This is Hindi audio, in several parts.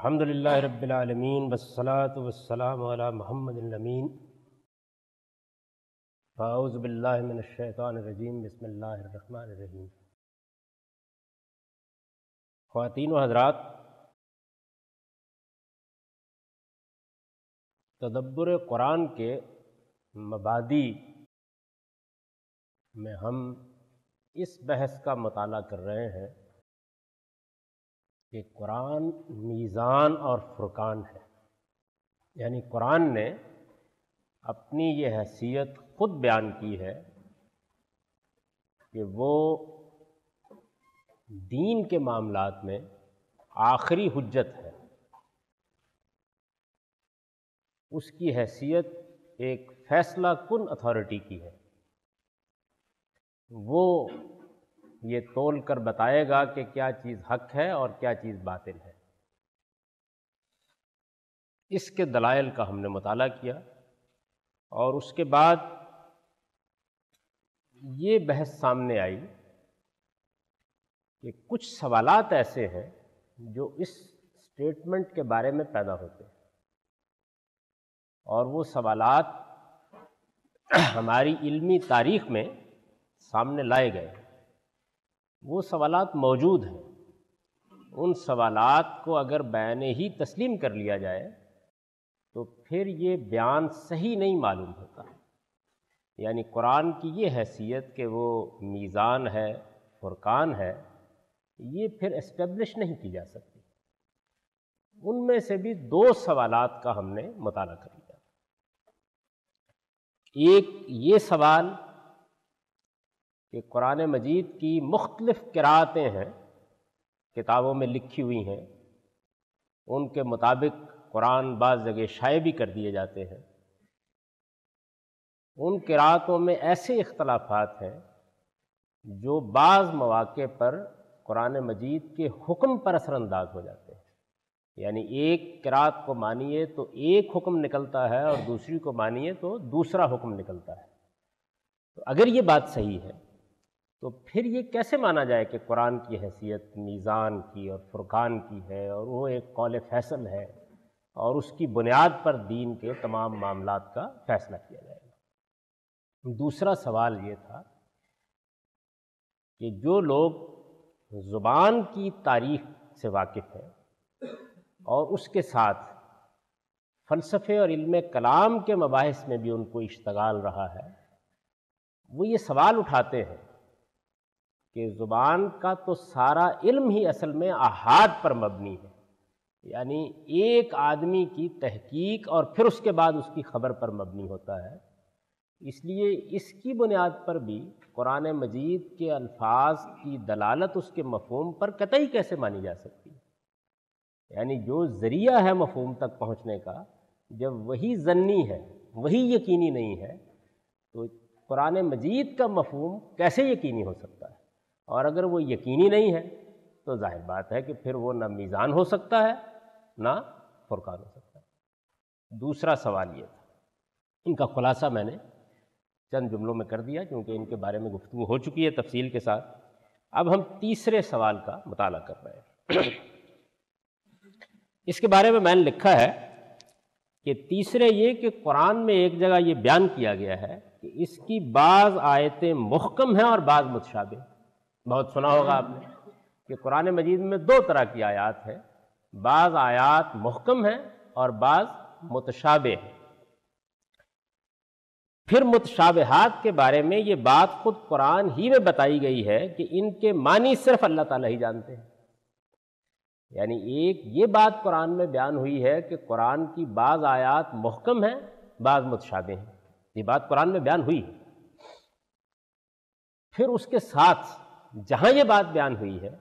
अल्हम्दुलिल्लाह रब्बिल आलमीन वस्सलात वस्सलाम अला मुहम्मद अमीन फाउज़ बिल्लाहि मिनश शैतानिर रजीम बिस्मिल्लाहिर रहमानिर रहीम ख़वातीन व हजरात तदब्बर कुरान के मबादी में हम इस बहस का मताल कर रहे हैं कि कुरान मीज़ान और फुरकान है यानी कुरान ने अपनी ये हैसियत खुद बयान की है कि वो दीन के मामलात में आखिरी हजत है उसकी हैसियत एक फैसला कन अथॉरिटी की है वो ये तोल कर बताएगा कि क्या चीज़ हक है और क्या चीज़ बातिल है इसके दलाइल का हमने मताल किया और उसके बाद ये बहस सामने आई कि कुछ सवालात ऐसे हैं जो इस स्टेटमेंट के बारे में पैदा होते हैं और वो सवालात हमारी इल्मी तारीख में सामने लाए गए वो सवालात मौजूद हैं उन सवालात को अगर बैन ही तस्लीम कर लिया जाए तो फिर ये बयान सही नहीं मालूम होता यानी कुरान की ये हैसियत कि वो मीज़ान है फुरकान है ये फिर इस्टेब्लिश नहीं की जा सकती उनमें से भी दो सवालात का हमने मताल कर लिया एक ये सवाल कि कुरान मजीद की मुख्तलफ़ किरातें हैं किताबों में लिखी हुई हैं उनके मुताबिक कुरान बाज़ जगह शाये भी कर दिए जाते हैं उन किरातों में ऐसे इख्तलाफात हैं जो बाज़ मौक़े पर कुरान मजीद के हुक्म पर असरानंदाज हो जाते हैं यानी एक किरात को मानिए तो एक हुक्म निकलता है और दूसरी को मानिए तो दूसरा हुक्म निकलता है तो अगर ये बात सही है तो फिर ये कैसे माना जाए कि कुरान की हैसियत मीज़ान की और फुरकान की है और वो एक कौल फैसल है और उसकी बुनियाद पर दीन के तमाम मामला का फैसला किया जाएगा दूसरा सवाल ये था कि जो लोग ज़ुबान की तारीख से वाकिफ़ हैं और उसके साथ फ़लसफ़े और इल्म कलाम के मबास में भी उनको इश्तगाल रहा है वो ये सवाल उठाते हैं कि ज़ुबान का तो सारा इल्म ही असल में अहाद पर मबनी है यानी एक आदमी की तहकीक और फिर उसके बाद उसकी खबर पर मबनी होता है इसलिए इसकी बुनियाद पर भी कुरान मजीद के अल्फाज की दलालत उसके मफहम पर कतई कैसे मानी जा सकती है यानी जो ज़रिया है मफहम तक पहुँचने का जब वही जन्नी है वही यकीनी नहीं है तो कुरान मजीद का मफहम कैसे यकीनी हो सकता है और अगर वो यकीनी नहीं है तो जाहिर बात है कि फिर वो ना मीज़ान हो सकता है ना फुरकान हो सकता है दूसरा सवाल ये था इनका खुलासा मैंने चंद जुमलों में कर दिया क्योंकि इनके बारे में गुफ्तु हो चुकी है तफसील के साथ अब हम तीसरे सवाल का मताल कर रहे हैं इसके बारे में मैंने लिखा है कि तीसरे ये कि कुरान में एक जगह ये बयान किया गया है कि इसकी बाज़ आयतें मुहकम हैं और बाज़ मुतशाबे बहुत सुना होगा आपने कि कुरान मजीद में दो तरह की आयात है बाज़ आयात मुहकम है और बाज़ मुतशाबे है फिर मुतशाबहात के बारे में ये बात खुद कुरान ही में बताई गई है कि इनके मानी सिर्फ अल्लाह ताला ही जानते हैं यानी एक ये बात कुरान में बयान हुई है कि कुरान की बाज़ आयात मुहकम है बाज़ मुतशाबे हैं ये बात कुरान में बयान हुई फिर उसके साथ जहाँ ये बात बयान हुई है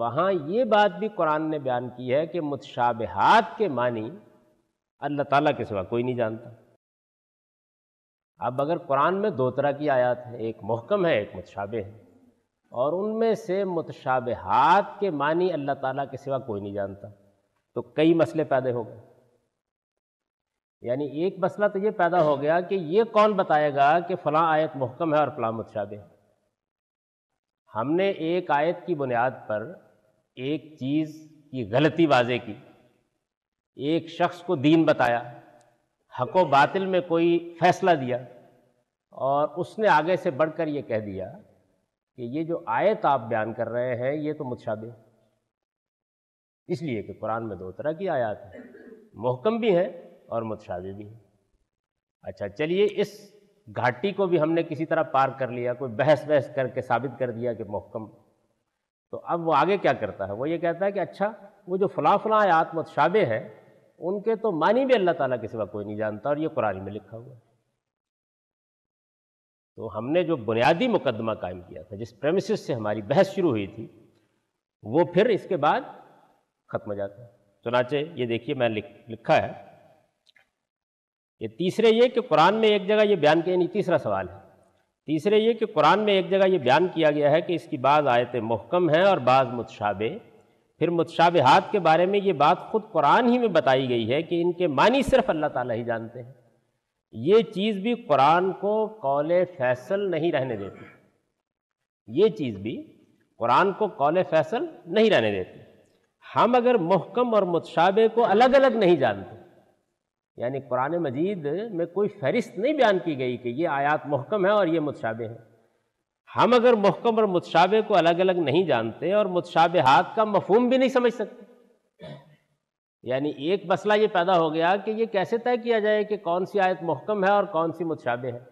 वहाँ ये बात भी कुरान ने बयान की है कि मुतशाबहात के मानी अल्लाह ताला के सिवा कोई नहीं जानता अब अगर कुरान में दो तरह की आयात है एक महकम है एक मुतशाबे है और उनमें से मुतशाबहात के मानी अल्लाह ताला के सिवा कोई नहीं जानता तो कई मसले पैदा हो गए यानी एक मसला तो ये पैदा हो गया कि ये कौन बताएगा कि फ़लाँ आयत महकम है और फ़लाँ मुतशाबे है हमने एक आयत की बुनियाद पर एक चीज़ की गलती वाजे की एक शख्स को दीन बताया हको बातिल में कोई फैसला दिया और उसने आगे से बढ़कर ये कह दिया कि ये जो आयत आप बयान कर रहे हैं ये तो मुतशाबे इसलिए कि कुरान में दो तरह की आयात हैं मोहकम भी हैं और मुतशाबे भी हैं अच्छा चलिए इस घाटी को भी हमने किसी तरह पार कर लिया कोई बहस बहस करके साबित कर दिया कि मोहकम तो अब वो आगे क्या करता है वो ये कहता है कि अच्छा वो जो फला फला आयात मतशाबे हैं उनके तो मानी भी अल्लाह ताला के सिवा कोई नहीं जानता और ये कुरान में लिखा हुआ है तो हमने जो बुनियादी मुकदमा कायम किया था जिस प्रेमिस से हमारी बहस शुरू हुई थी वो फिर इसके बाद खत्म हो जाता है चुनाचे ये देखिए मैं लिख लिखा है ये तीसरे ये कि कुरान में एक जगह ये बयान किया नहीं तीसरा सवाल है तीसरे ये कि कुरान में एक जगह ये बयान किया गया है कि इसकी बाज़ आयतें महकम हैं और बाज़ मुतशाबे फिर मुतशाबहात के बारे में ये बात खुद कुरान ही में बताई गई है कि इनके मानी सिर्फ अल्लाह ताला ही जानते हैं ये चीज़ भी कुरान को कौल फैसल नहीं रहने देती ये चीज़ भी कुरान को कौल फैसल नहीं रहने देती हम अगर महकम और मुतशाबे को अलग अलग नहीं जानते यानी कुरान मजीद में कोई फहरिस्त नहीं बयान की गई कि ये आयात महकम है और ये मुतशाबे हैं हम अगर महकम और मुतशाबे को अलग अलग नहीं जानते और मुतशाबे हाथ का मफहम भी नहीं समझ सकते यानी एक मसला ये पैदा हो गया कि ये कैसे तय किया जाए कि कौन सी आयत महकम है और कौन सी मुतशाबे है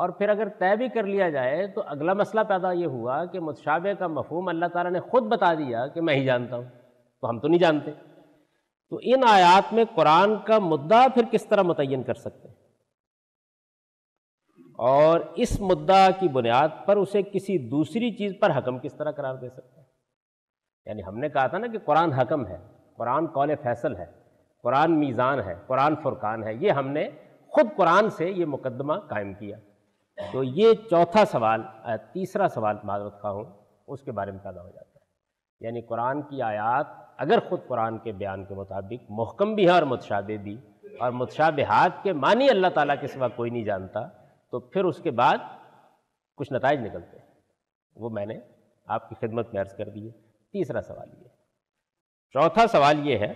और फिर अगर तय भी कर लिया जाए तो अगला मसला पैदा ये हुआ कि मुतशाबे का मफहम अल्लाह ताला ने ख़ुद बता दिया कि मैं ही जानता हूँ तो हम तो नहीं जानते तो इन आयात में कुरान का मुद्दा फिर किस तरह मुतन कर सकते हैं और इस मुद्दा की बुनियाद पर उसे किसी दूसरी चीज़ पर हकम किस तरह करार दे सकते हैं यानी हमने कहा था ना कि कुरान हकम है कुरान कौल फैसल है कुरान मीज़ान है कुरान फुरकान है ये हमने खुद कुरान से ये मुकदमा कायम किया तो ये चौथा सवाल तीसरा सवाल माजरत का हूँ उसके बारे में पैदा हो जाता है यानी कुरान की आयात अगर ख़ुद कुरान के बयान के मुताबिक मोहकम भी है और मतशाबे भी और मतशाबहत के मानी अल्लाह ताला के सिवा कोई नहीं जानता तो फिर उसके बाद कुछ नतज निकलते हैं वो मैंने आपकी खिदमत में अर्ज़ कर दिए तीसरा सवाल ये चौथा सवाल ये है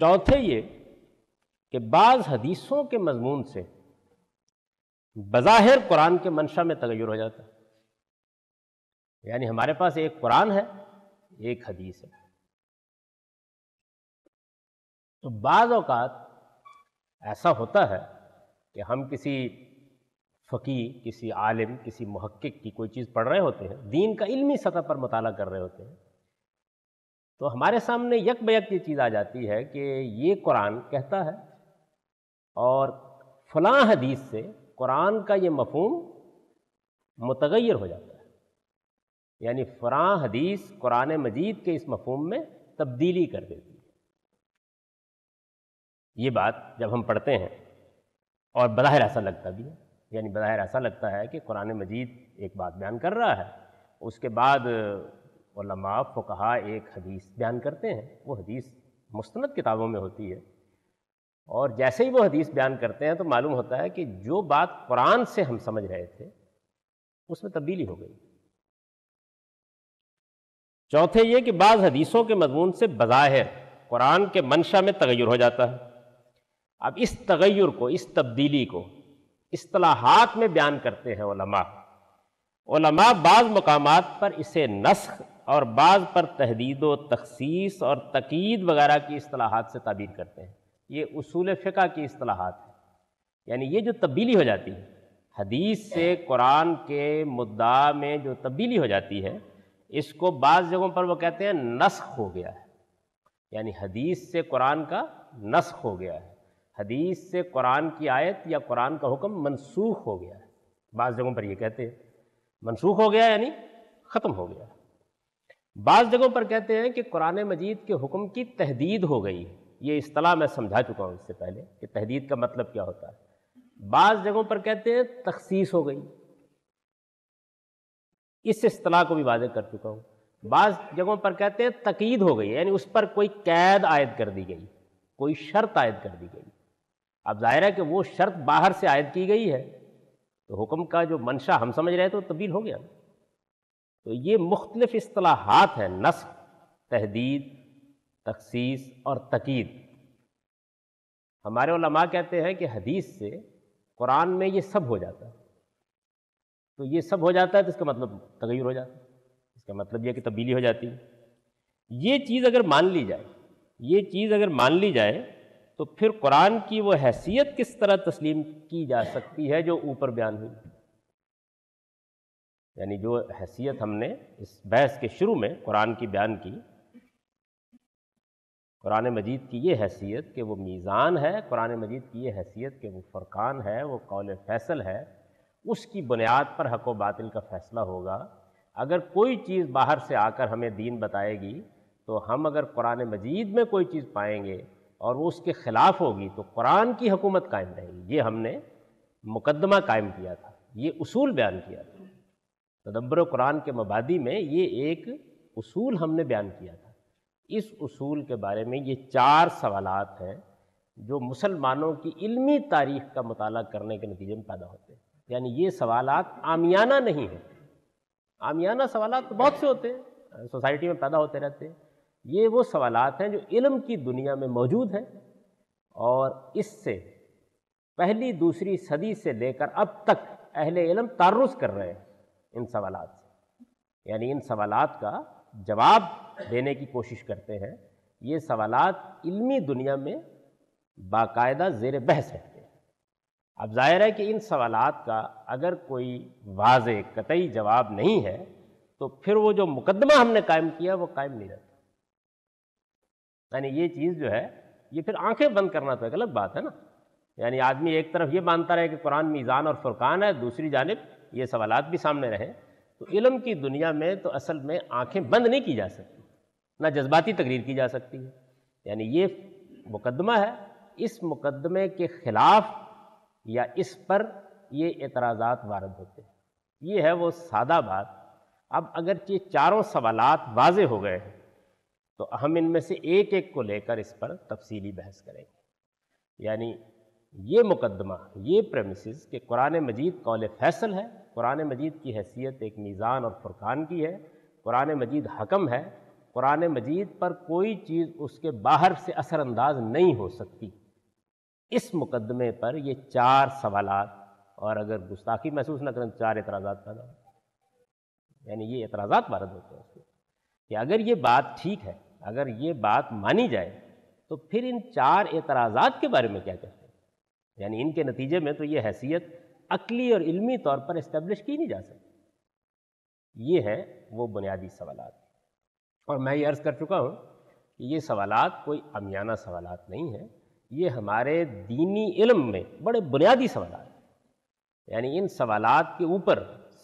चौथे ये कि बाज़ हदीसों के मजमून से बज़ाहिर कुरान के मंशा में तगैर हो जाता है यानी हमारे पास एक कुरान है एक हदीस है तो बाद अवकात ऐसा होता है कि हम किसी फ़की किसी आलिम किसी महक्क की कोई चीज़ पढ़ रहे होते हैं दीन का इल्मी सतह पर मताल कर रहे होते हैं तो हमारे सामने यक बयक ये चीज़ आ जाती है कि ये कुरान कहता है और फलां हदीस से कुरान का ये मफहम मतगैर हो जाता है यानी फ़रा हदीस कुरान मजीद के इस मफहम में तब्दीली कर देती है ये बात जब हम पढ़ते हैं और बज़ाहिर ऐसा लगता भी है यानी बज़ाहिर ऐसा लगता है कि कुरान मजीद एक बात बयान कर रहा है उसके बाद लमा फ़ुकहा एक हदीस बयान करते हैं वो हदीस मुस्ंद किताबों में होती है और जैसे ही वो हदीस बयान करते हैं तो मालूम होता है कि जो बात कुरान से हम समझ रहे थे उसमें तब्दीली हो गई चौथे ये कि बाज़ हदीसों के मजमून से बज़ाहिर कुरान के मंशा में तगैर हो जाता है अब इस तगैर को इस तब्दीली को असलाहत में बयान करते हैं बाज़ मकाम पर इसे नस्ख और बाज़ पर तहदीद व तखसीस और तकीद वगैरह की असलाहत से ताबीर करते हैं ये उसूल फ़िका की असलाहत है यानी ये जो तब्दीली हो जाती है हदीस से कुरान के मुद्दा में जो तब्दीली हो जाती है इसको बाज़ जगहों पर वो कहते हैं नस्ख हो गया है यानी हदीस से कुरान का नस्ख हो गया है हदीस से कुरान की आयत या कुरान का हुक्म मनसूख हो गया है बाज़ जगहों पर ये कहते हैं मनसूख हो गया यानी ख़त्म हो गया बाज़ जगहों पर कहते हैं कि कुरान मजीद के हुक्म की तहदीद हो गई ये असलाह मैं समझा चुका हूँ इससे पहले कि तहदीद का मतलब क्या होता है बाज़ जगहों पर कहते हैं तखसीस हो गई इस असलाह को भी वाजे कर चुका हूँ बाज़ जगहों पर कहते हैं तकीद हो गई यानी उस पर कोई कैद आयद कर दी गई कोई शर्त आयद कर दी गई अब जाहिर है कि वो शर्त बाहर से आयद की गई है तो हुक्म का जो मंशा हम समझ रहे थे वो तो तब्दील हो गया तो ये मुख्तलिफ असलाहत हैं नस्ख तहदीद तखसीस और तकीद हमारे कहते हैं कि हदीस से कुरान में ये सब हो जाता है तो ये सब हो जाता है तो इसका मतलब तगैर हो जाता है इसका मतलब यह कि तब्दीली हो जाती है ये चीज़ अगर मान ली जाए ये चीज़ अगर मान ली जाए तो फिर कुरान की वो हैसियत किस तरह तस्लीम की जा सकती है जो ऊपर बयान हुई यानी जो हैसियत हमने इस बहस के शुरू में कुरान की बयान की कुरान मजीद की ये हैसियत कि वो मीज़ान है कुरान मजीद की ये हैसियत कि वो फरकान है वो कौल फैसल है उसकी बुनियाद पर हक बातिल का फैसला होगा अगर कोई चीज़ बाहर से आकर हमें दीन बताएगी तो हम अगर कुरान मजीद में कोई चीज़ पाएंगे और वो उसके ख़िलाफ़ होगी तो कुरान की हुकूमत कायम रहेगी ये हमने मुकदमा कायम किया था ये उसूल बयान किया था तदब्बर कुरान के मबादी में ये एक उसूल हमने बयान किया था इस उसूल के बारे में ये चार सवाल हैं जो मुसलमानों की इल्मी तारीख का मताल करने के नतीजे में पैदा होते हैं यानी ये सवालात आमियाना नहीं है आमियाना सवाल तो बहुत से होते हैं सोसाइटी में पैदा होते रहते हैं ये वो सवाल हैं जो इल्म की दुनिया में मौजूद हैं और इससे पहली दूसरी सदी से लेकर अब तक अहले इलम तारुस कर रहे हैं इन सवाल से यानी इन सवाल का जवाब देने की कोशिश करते हैं ये सवाल इल्मी दुनिया में बाकायदा ज़ेर बहस है अब जाहिर है कि इन सवाल का अगर कोई वाज कतई जवाब नहीं है तो फिर वो जो मुकदमा हमने कायम किया वो कायम नहीं रहता यानी ये चीज़ जो है ये फिर आंखें बंद करना तो एक अलग बात है ना यानी आदमी एक तरफ ये मानता रहे कि कुरान मीज़ान और फुरकान है दूसरी जानब ये सवाल भी सामने रहे तो इलम की दुनिया में तो असल में आंखें बंद नहीं की जा सकती ना जज्बाती तकरीर की जा सकती है यानी ये मुकदमा है इस मुकदमे के ख़िलाफ़ या इस पर ये एतराज़ात वारद होते हैं ये है वो सादा बात अब अगर ये चारों सवाल वाज हो गए हैं तो हम इनमें से एक एक को लेकर इस पर तफसीली बहस करेंगे यानी ये मुकदमा ये प्रेमिस कि कुरान मजीद कौल फैसल है कुरान मजीद की हैसियत एक मीज़ान और फुरकान की है कुरान मजीद हकम है कुरान मजीद पर कोई चीज़ उसके बाहर से असरअंदाज नहीं हो सकती इस मुकदमे पर ये चार सवाल और अगर गुस्ताखी महसूस ना करें तो चार एतराज़ा पैदा यानी ये एतराज़ा वारद होते हैं उसमें कि अगर ये बात ठीक है अगर ये बात मानी जाए तो फिर इन चार एतराजा के बारे में क्या कहते हैं यानी इनके नतीजे में तो ये हैसियत अकली और इलमी तौर पर इस्टेब्लिश की नहीं जा सकती ये है वो बुनियादी सवाल और मैं ये अर्ज़ कर चुका हूँ कि ये सवाल कोई अमियाना सवाल नहीं हैं ये हमारे दीनी इल्म में बड़े बुनियादी सवाल हैं यानी इन सवाल के ऊपर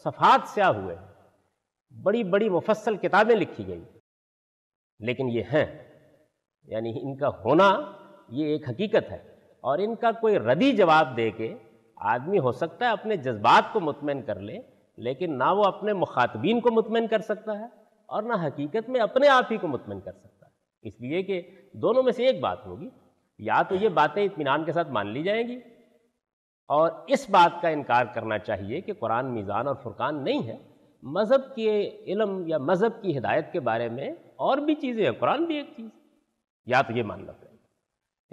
सफ़ात स्या हुए बड़ी बड़ी मुफसल किताबें लिखी गई लेकिन ये हैं यानी इनका होना ये एक हकीकत है और इनका कोई रदी जवाब दे के आदमी हो सकता है अपने जज्बात को मुतमिन कर ले लेकिन ना वो अपने मुखातबीन को मुतमिन कर सकता है और ना हकीकत में अपने आप ही को मुतमिन कर सकता है इसलिए कि दोनों में से एक बात होगी या तो ये बातें इतमान के साथ मान ली जाएंगी और इस बात का इनकार करना चाहिए कि कुरान मीज़ान और फुरकान नहीं है मज़हब के इलम या मज़हब की हिदायत के बारे में और भी चीज़ें हैं कुरान भी एक चीज़ या तो ये मानना पड़ेगा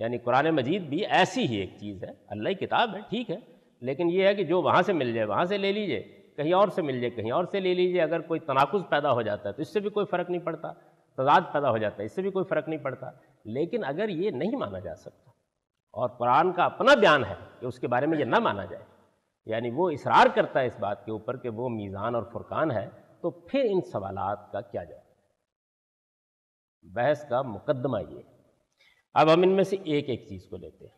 यानी कुरान मजीद भी ऐसी ही एक चीज़ है अल्लाह की किताब है ठीक है लेकिन ये है कि जो वहाँ से मिल जाए वहाँ से ले लीजिए कहीं और से मिल जाए कहीं और से ले लीजिए अगर कोई तनाकुज़ पैदा हो जाता है तो इससे भी कोई फ़र्क नहीं पड़ता तजाद तो पैदा हो जाता है इससे भी कोई फ़र्क नहीं पड़ता लेकिन अगर ये नहीं माना जा सकता और कुरान का अपना बयान है कि उसके बारे में ये ना माना जाए यानी वो इसरार करता है इस बात के ऊपर कि वो मीज़ान और फुरकान है तो फिर इन सवाल का क्या जवाब बहस का मुकदमा ये अब हम इनमें से एक एक चीज़ को लेते हैं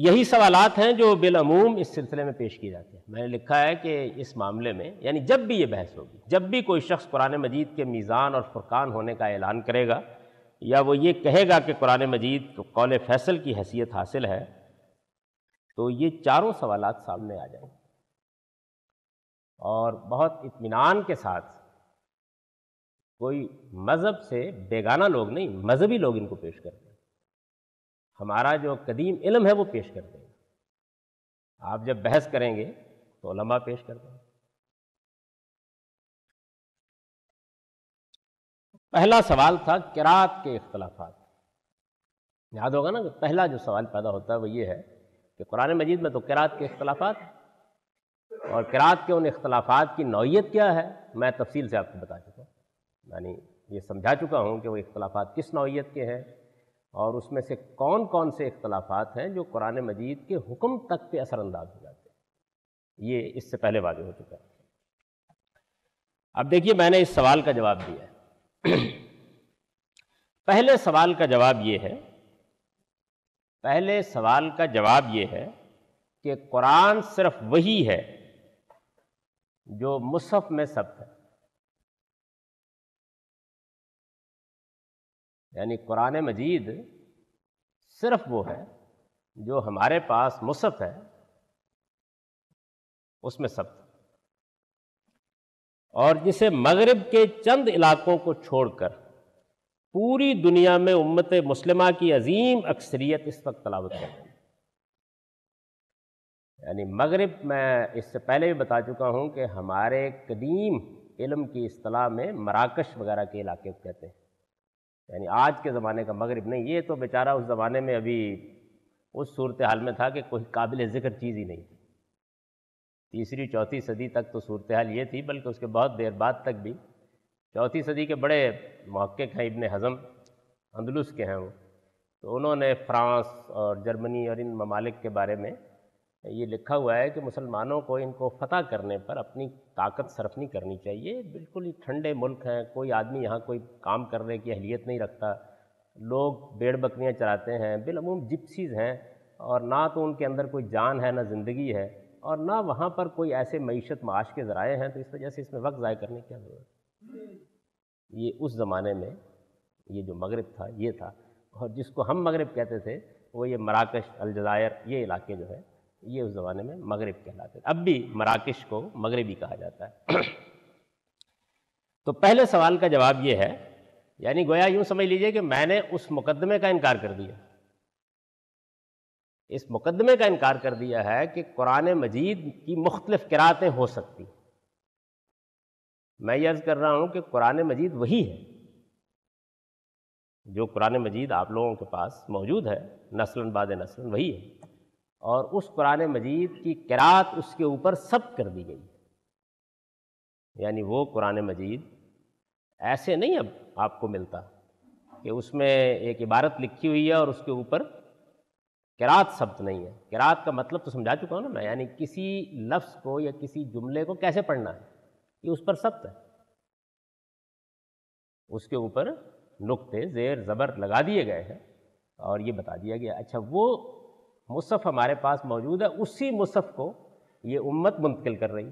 यही सवाल हैं जो बिलूम इस सिलसिले में पेश किए जाते हैं मैंने लिखा है कि इस मामले में यानी जब भी ये बहस होगी जब भी कोई शख्स कुरान मजीद के मीज़ान और फुरकान होने का ऐलान करेगा या वो ये कहेगा कि कुरान मजीद को कौल फैसल की हैसियत हासिल है तो ये चारों सवाल सामने आ जाएंगे और बहुत इतमान के साथ कोई मज़हब से बेगाना लोग नहीं मज़हबी लोग इनको पेश करते हैं हमारा जो कदीम इलम है वो पेश कर देगा आप जब बहस करेंगे तो लम्बा पेश कर देंगे पहला सवाल था किरात के अख्तलाफात याद होगा ना कि पहला जो सवाल पैदा होता है वो ये है कि कुरान मजीद में तो किरात के अख्तलाफात और किरात के उन अख्तलाफात की नौीयत क्या है मैं तफसील से आपको बता चुका हूँ यानी ये समझा चुका हूँ कि वो इख्तलाफात किस नौीयत के हैं और उसमें से कौन कौन से इख्तलाफात हैं जो कुरान मजीद के हुक्म तक पे असरअंदाज हो जाते हैं ये इससे पहले वाजे हो चुका है अब देखिए मैंने इस सवाल का जवाब दिया है पहले सवाल का जवाब ये है पहले सवाल का जवाब ये है कि कुरान सिर्फ वही है जो मुसफ़ में सब है यानी कुरान मजीद सिर्फ वो है जो हमारे पास मुसफ़ है उसमें सब और जिसे मगरब के चंद इलाकों को छोड़ कर पूरी दुनिया में उम्मत मुस्लिमा की अजीम अक्सरियत इस वक्त तलावत कर रही है यानी मगरब मैं इससे पहले भी बता चुका हूँ कि हमारे कदीम इलम की असलाह में मराकश वगैरह के इलाके को कहते हैं यानी आज के ज़माने का मगरब नहीं ये तो बेचारा उस ज़माने में अभी उस सूरत हाल में था कि कोई काबिल ज़िक्र चीज़ ही नहीं थी तीसरी चौथी सदी तक तो सूरत हाल ये थी बल्कि उसके बहुत देर बाद तक भी चौथी सदी के बड़े महक्क हैं इबन हज़म अंदलुस के हैं वो तो उन्होंने फ्रांस और जर्मनी और इन ममालिक के बारे में ये लिखा हुआ है कि मुसलमानों को इनको फतह करने पर अपनी ताकत सरफ नहीं करनी चाहिए बिल्कुल ही ठंडे मुल्क हैं कोई आदमी यहाँ कोई काम करने की अहलियत नहीं रखता लोग बेड़ बकरियाँ चलाते हैं बिलूम जिप्सीज़ हैं और ना तो उनके अंदर कोई जान है ना ज़िंदगी है और ना वहाँ पर कोई ऐसे मीशत माश के ज़राए हैं तो इस वजह से इसमें वक्त ज़ाय करने की क्या ज़रूरत ये उस ज़माने में ये जो मगरब था ये था और जिसको हम मगरब कहते थे वो ये मराकश अलजायर ये इलाके जो है ये उस ज़माने में मगरब कहलाते अब भी मराकश को मगरबी कहा जाता है तो पहले सवाल का जवाब ये है यानी गोया यूं समझ लीजिए कि मैंने उस मुकदमे का इनकार कर दिया इस मुकदमे का इनकार कर दिया है कि कुरान मजीद की मुख्तलिफ किरातें हो सकती मैं यर्ज़ कर रहा हूं कि कुरान मजीद वही है जो कुरान मजीद आप लोगों के पास मौजूद है नस्लन बाद नस्लन वही है और उस कुरान मजीद की किरात उसके ऊपर सब कर दी गई यानी वो कुरान मजीद ऐसे नहीं अब आपको मिलता कि उसमें एक इबारत लिखी हुई है और उसके ऊपर किरात शब्द नहीं है किरात का मतलब तो समझा चुका हूँ ना मैं यानी किसी लफ्ज़ को या किसी जुमले को कैसे पढ़ना है ये उस पर सब्त है उसके ऊपर नुक्ते ज़ेर ज़बर लगा दिए गए हैं और ये बता दिया गया अच्छा वो मुसफ़ हमारे पास मौजूद है उसी मुसफ़ को ये उम्मत मुंतकिल कर रही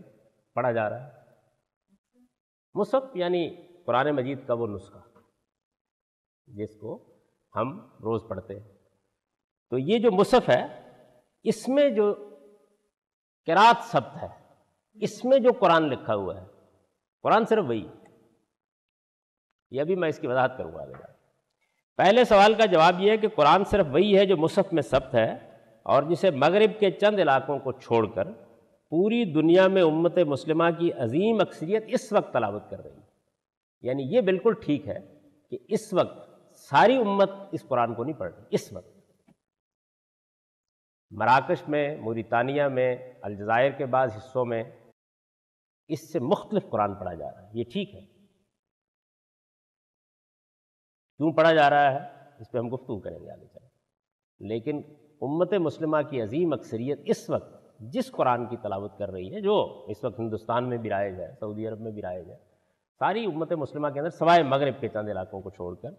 पढ़ा जा रहा है मुसफ़ यानी कुरान मजीद का वो नुस्खा जिसको हम रोज़ पढ़ते हैं तो ये जो मुसफ़ है इसमें जो किरात शब्द है इसमें जो कुरान लिखा हुआ है कुरान सिर्फ वही यह भी मैं इसकी वजाहत करूँगा आगे पहले सवाल का जवाब यह है कि कुरान सिर्फ वही है जो मुसफ़ में शब्द है और जिसे मगरब के चंद इलाकों को छोड़कर पूरी दुनिया में उम्मत मुस्लिम की अजीम अक्सरियत इस वक्त तलावत कर रही है यानी ये बिल्कुल ठीक है कि इस वक्त सारी उम्मत इस कुरान को नहीं पढ़ रही इस वक्त मराकश में मोरितानिया में अलजायर के बाद हिस्सों में इससे मुख्तलिफ कुरान पढ़ा जा रहा है ये ठीक है क्यों पढ़ा जा रहा है इस पर हम गुफ्तु करेंगे आगे चल लेकिन उम्मत मुस्लिमा की अजीम अक्सरियत इस वक्त जिस कुरान की तलावत कर रही है जो इस वक्त हिंदुस्तान में भी रायज है सऊदी अरब में भी रायज है सारी उम्मत मुस्लिमा के अंदर सवाए मगरब के चंद इलाकों को छोड़कर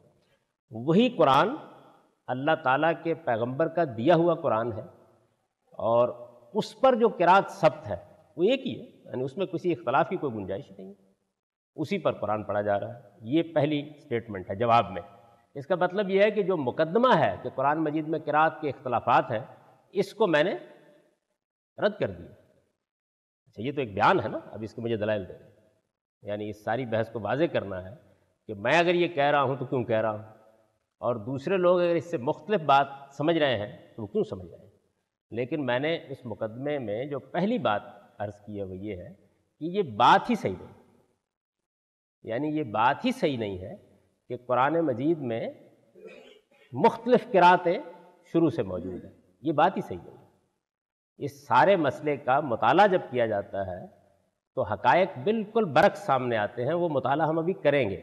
वही कुरान अल्लाह ताला के पैगंबर का दिया हुआ कुरान है और उस पर जो किरात सब्त है वो एक ही है यानी उसमें किसी इख्तलाफ की कोई गुंजाइश नहीं है उसी पर कुरान पढ़ा जा रहा है ये पहली स्टेटमेंट है जवाब में इसका मतलब यह है कि जो मुकदमा है कि कुरान मजीद में किरात के अख्तलाफात हैं इसको मैंने रद्द कर दिया अच्छा ये तो एक बयान है ना अब इसके मुझे दलाइल दे यानी इस सारी बहस को वाजे करना है कि मैं अगर ये कह रहा हूँ तो क्यों कह रहा हूँ और दूसरे लोग अगर इससे मुख्तलिफ बात समझ रहे हैं तो वो क्यों समझ रहे हैं लेकिन मैंने इस मुकदमे में जो पहली बात अर्ज़ की है वो ये है कि ये बात ही सही नहीं यानी ये बात ही सही नहीं है कि कुरान मजीद में मुख्तलिफ किरातें शुरू से मौजूद हैं ये बात ही सही है इस सारे मसले का मताल जब किया जाता है तो हकायक बिल्कुल बरक सामने आते हैं वो मताल हम अभी करेंगे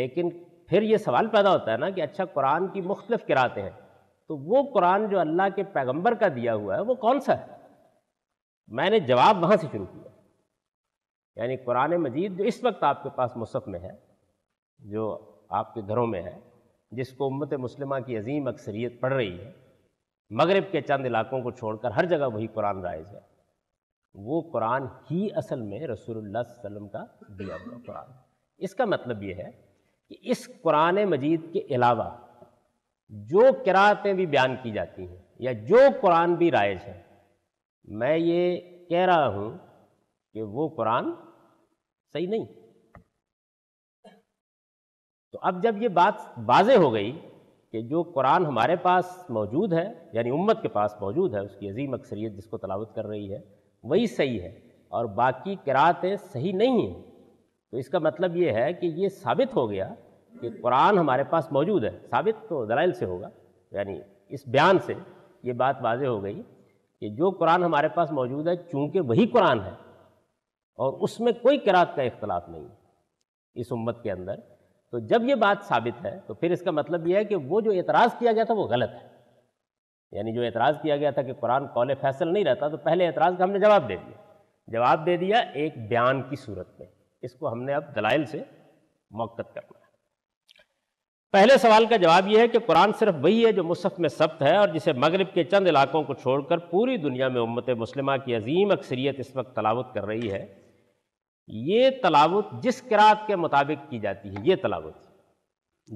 लेकिन फिर ये सवाल पैदा होता है ना कि अच्छा कुरान की मुख्तलिफ किरातें हैं तो वो कुरान जो अल्लाह के पैगम्बर का दिया हुआ है वो कौन सा है मैंने जवाब वहाँ से शुरू किया यानी कुरान मजीद जो इस वक्त आपके पास मुसफ़ में है जो आपके घरों में है जिसको उम्मत मुस्लिमा की अजीम अक्सरियत पढ़ रही है मगरब के चंद इलाकों को छोड़कर हर जगह वही कुरान राइज है वो कुरान ही असल में रसूलुल्लाह वसल्लम का दिया हुआ कुरान इसका मतलब ये है कि इस कुरान मजीद के अलावा जो किरातें भी बयान की जाती हैं या जो कुरान भी राइज है मैं ये कह रहा हूँ कि वो कुरान सही नहीं तो अब जब ये बात वाजे हो गई कि जो कुरान हमारे पास मौजूद है यानी उम्मत के पास मौजूद है उसकी अजीम अक्सरियत जिसको तलावत कर रही है वही सही है और बाकी किरातें सही नहीं हैं तो इसका मतलब ये है कि ये साबित हो गया कि कुरान हमारे पास मौजूद है साबित तो दलाइल से होगा यानी इस बयान से ये बात वाजे हो गई कि जो कुरान हमारे पास मौजूद है चूँकि वही कुरान है और उसमें कोई किरात का इख्तलाफ नहीं है इस उम्मत के अंदर तो जब ये बात साबित है तो फिर इसका मतलब ये है कि वो जो एतराज़ किया गया था वो गलत है यानी जो एतराज़ किया गया था कि कुरान कौल फैसल नहीं रहता तो पहले एतराज़ का हमने जवाब दे दिया जवाब दे दिया एक बयान की सूरत में इसको हमने अब दलाइल से मौक़त करना है पहले सवाल का जवाब यह है कि कुरान सिर्फ वही है जो मुसफ़ में सब्त है और जिसे मगरब के चंद इलाकों को छोड़कर पूरी दुनिया में उम्मत मुस्लिमा की अजीम अक्सरियत इस वक्त तलावत कर रही है ये तलावत जिस किरात के मुताबिक की जाती है ये तलावत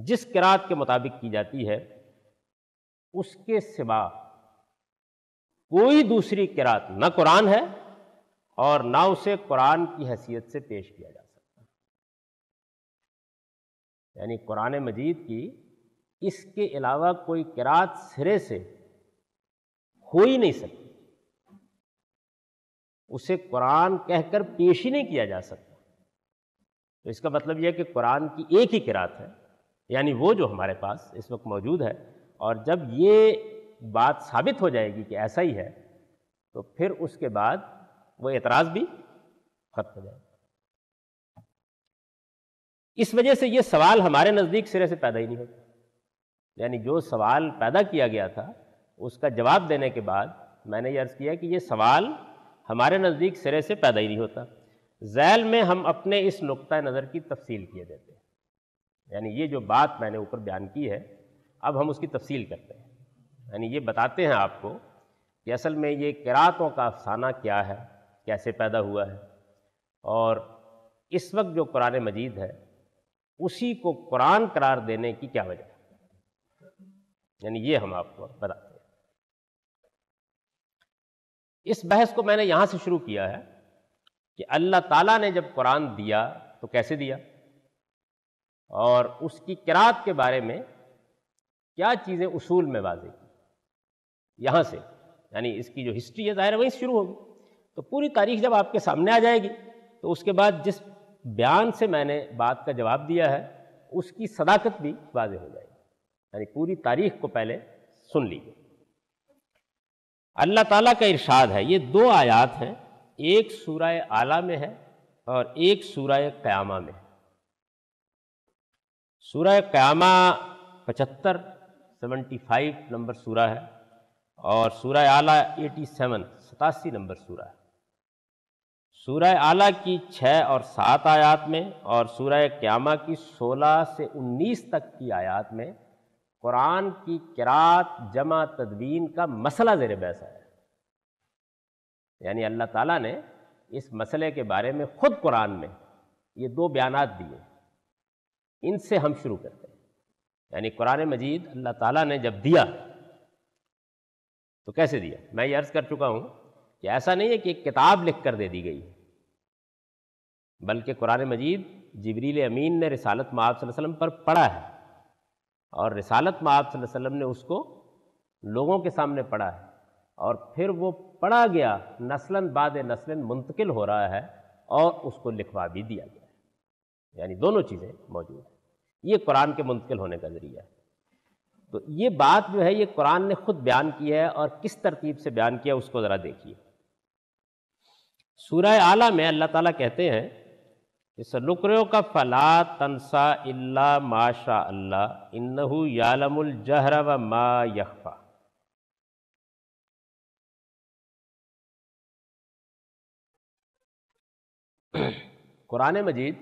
जिस किरात के मुताबिक की जाती है उसके सिवा कोई दूसरी किरात न कुरान है और ना उसे कुरान की हैसियत से पेश किया जा सकता यानी कुरान मजीद की इसके अलावा कोई किरात सिरे से हो ही नहीं सकती उसे कुरान कहकर पेश ही नहीं किया जा सकता तो इसका मतलब यह कि कुरान की एक ही किरात है यानी वो जो हमारे पास इस वक्त मौजूद है और जब ये बात साबित हो जाएगी कि ऐसा ही है तो फिर उसके बाद वो एतराज़ भी खत्म हो जाएगा इस वजह से ये सवाल हमारे नज़दीक सिरे से पैदा ही नहीं होता यानी जो सवाल पैदा किया गया था उसका जवाब देने के बाद मैंने ये अर्ज़ किया कि ये सवाल हमारे नज़दीक सिरे से पैदा ही नहीं होता जैल में हम अपने इस नुक़ नज़र की तफसील किए देते हैं यानी ये जो बात मैंने ऊपर बयान की है अब हम उसकी तफसील करते हैं यानी ये बताते हैं आपको कि असल में ये किरातों का अफसाना क्या है कैसे पैदा हुआ है और इस वक्त जो कुरान मजीद है उसी को कुरान करार देने की क्या वजह है यानी ये हम आपको बताते इस बहस को मैंने यहाँ से शुरू किया है कि अल्लाह ताला ने जब कुरान दिया तो कैसे दिया और उसकी किरात के बारे में क्या चीज़ें उसूल में वाजे की यहाँ से यानी इसकी जो हिस्ट्री है ज़ाहिर है वहीं शुरू होगी तो पूरी तारीख जब आपके सामने आ जाएगी तो उसके बाद जिस बयान से मैंने बात का जवाब दिया है उसकी सदाकत भी वाजे हो जाएगी यानी पूरी तारीख को पहले सुन लीजिए अल्लाह ताला का इरशाद है ये दो आयात हैं एक सूरह आला में है और एक सूरह क्यामा में है क्यामा पचहत्तर सेवेंटी फाइव नंबर सूरा है और सूर्य आला एटी सेवन सतासी नंबर सूरा है सूर्य आला की छः और सात आयात में और सूर्य क़्यामा की सोलह से उन्नीस तक की आयात में कुरान की किरात जमा तदवीन का मसला ज़ेर बहस है यानी अल्लाह ताला ने इस मसले के बारे में ख़ुद कुरान में ये दो बयान दिए इनसे हम शुरू करते हैं यानी कुरान मजीद अल्लाह ताला ने जब दिया तो कैसे दिया मैं ये अर्ज़ कर चुका हूँ कि ऐसा नहीं है कि एक किताब लिख कर दे दी गई बल्कि कुरान मजीद जबरील अमीन ने रिसालत महब वसल्लम पर पढ़ा है और रिसालत में आप वसल्लम ने उसको लोगों के सामने पढ़ा है और फिर वो पढ़ा गया नस्लन बाद नस्लन मुंतकिल हो रहा है और उसको लिखवा भी दिया गया है यानी दोनों चीज़ें मौजूद हैं ये कुरान के मुंतकिल होने का ज़रिया है तो ये बात जो है ये कुरान ने खुद बयान की है और किस तरतीब से बयान किया उसको ज़रा देखिए सूर्य आला में अल्लाह ताला कहते हैं इस नुकरों का फला तनसा इल्ला माशा अल्लाह इन्नहू यालमुल जहर व मा यखफा कुरान मजीद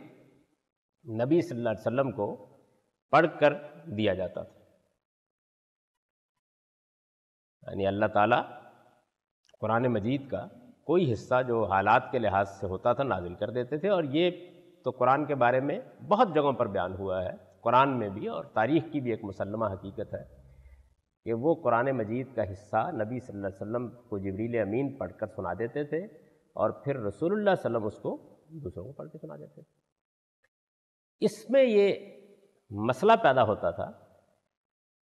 नबी सल्लल्लाहु अलैहि वसल्लम को पढ़कर दिया जाता था यानी अल्लाह ताला कुरान मजीद का कोई हिस्सा जो हालात के लिहाज से होता था नाजिल कर देते थे और ये तो कुरान के बारे में बहुत जगहों पर बयान हुआ है कुरान में भी और तारीख़ की भी एक मुसलमा हकीकत है कि वो कुरान मजीद का हिस्सा नबी सल्लल्लाहु अलैहि वसल्लम को जबरील अमीन पढ़कर सुना देते थे और फिर रसूलुल्लाह सल्लम उसको दूसरों को पढ़ के सुना देते थे इसमें ये मसला पैदा होता था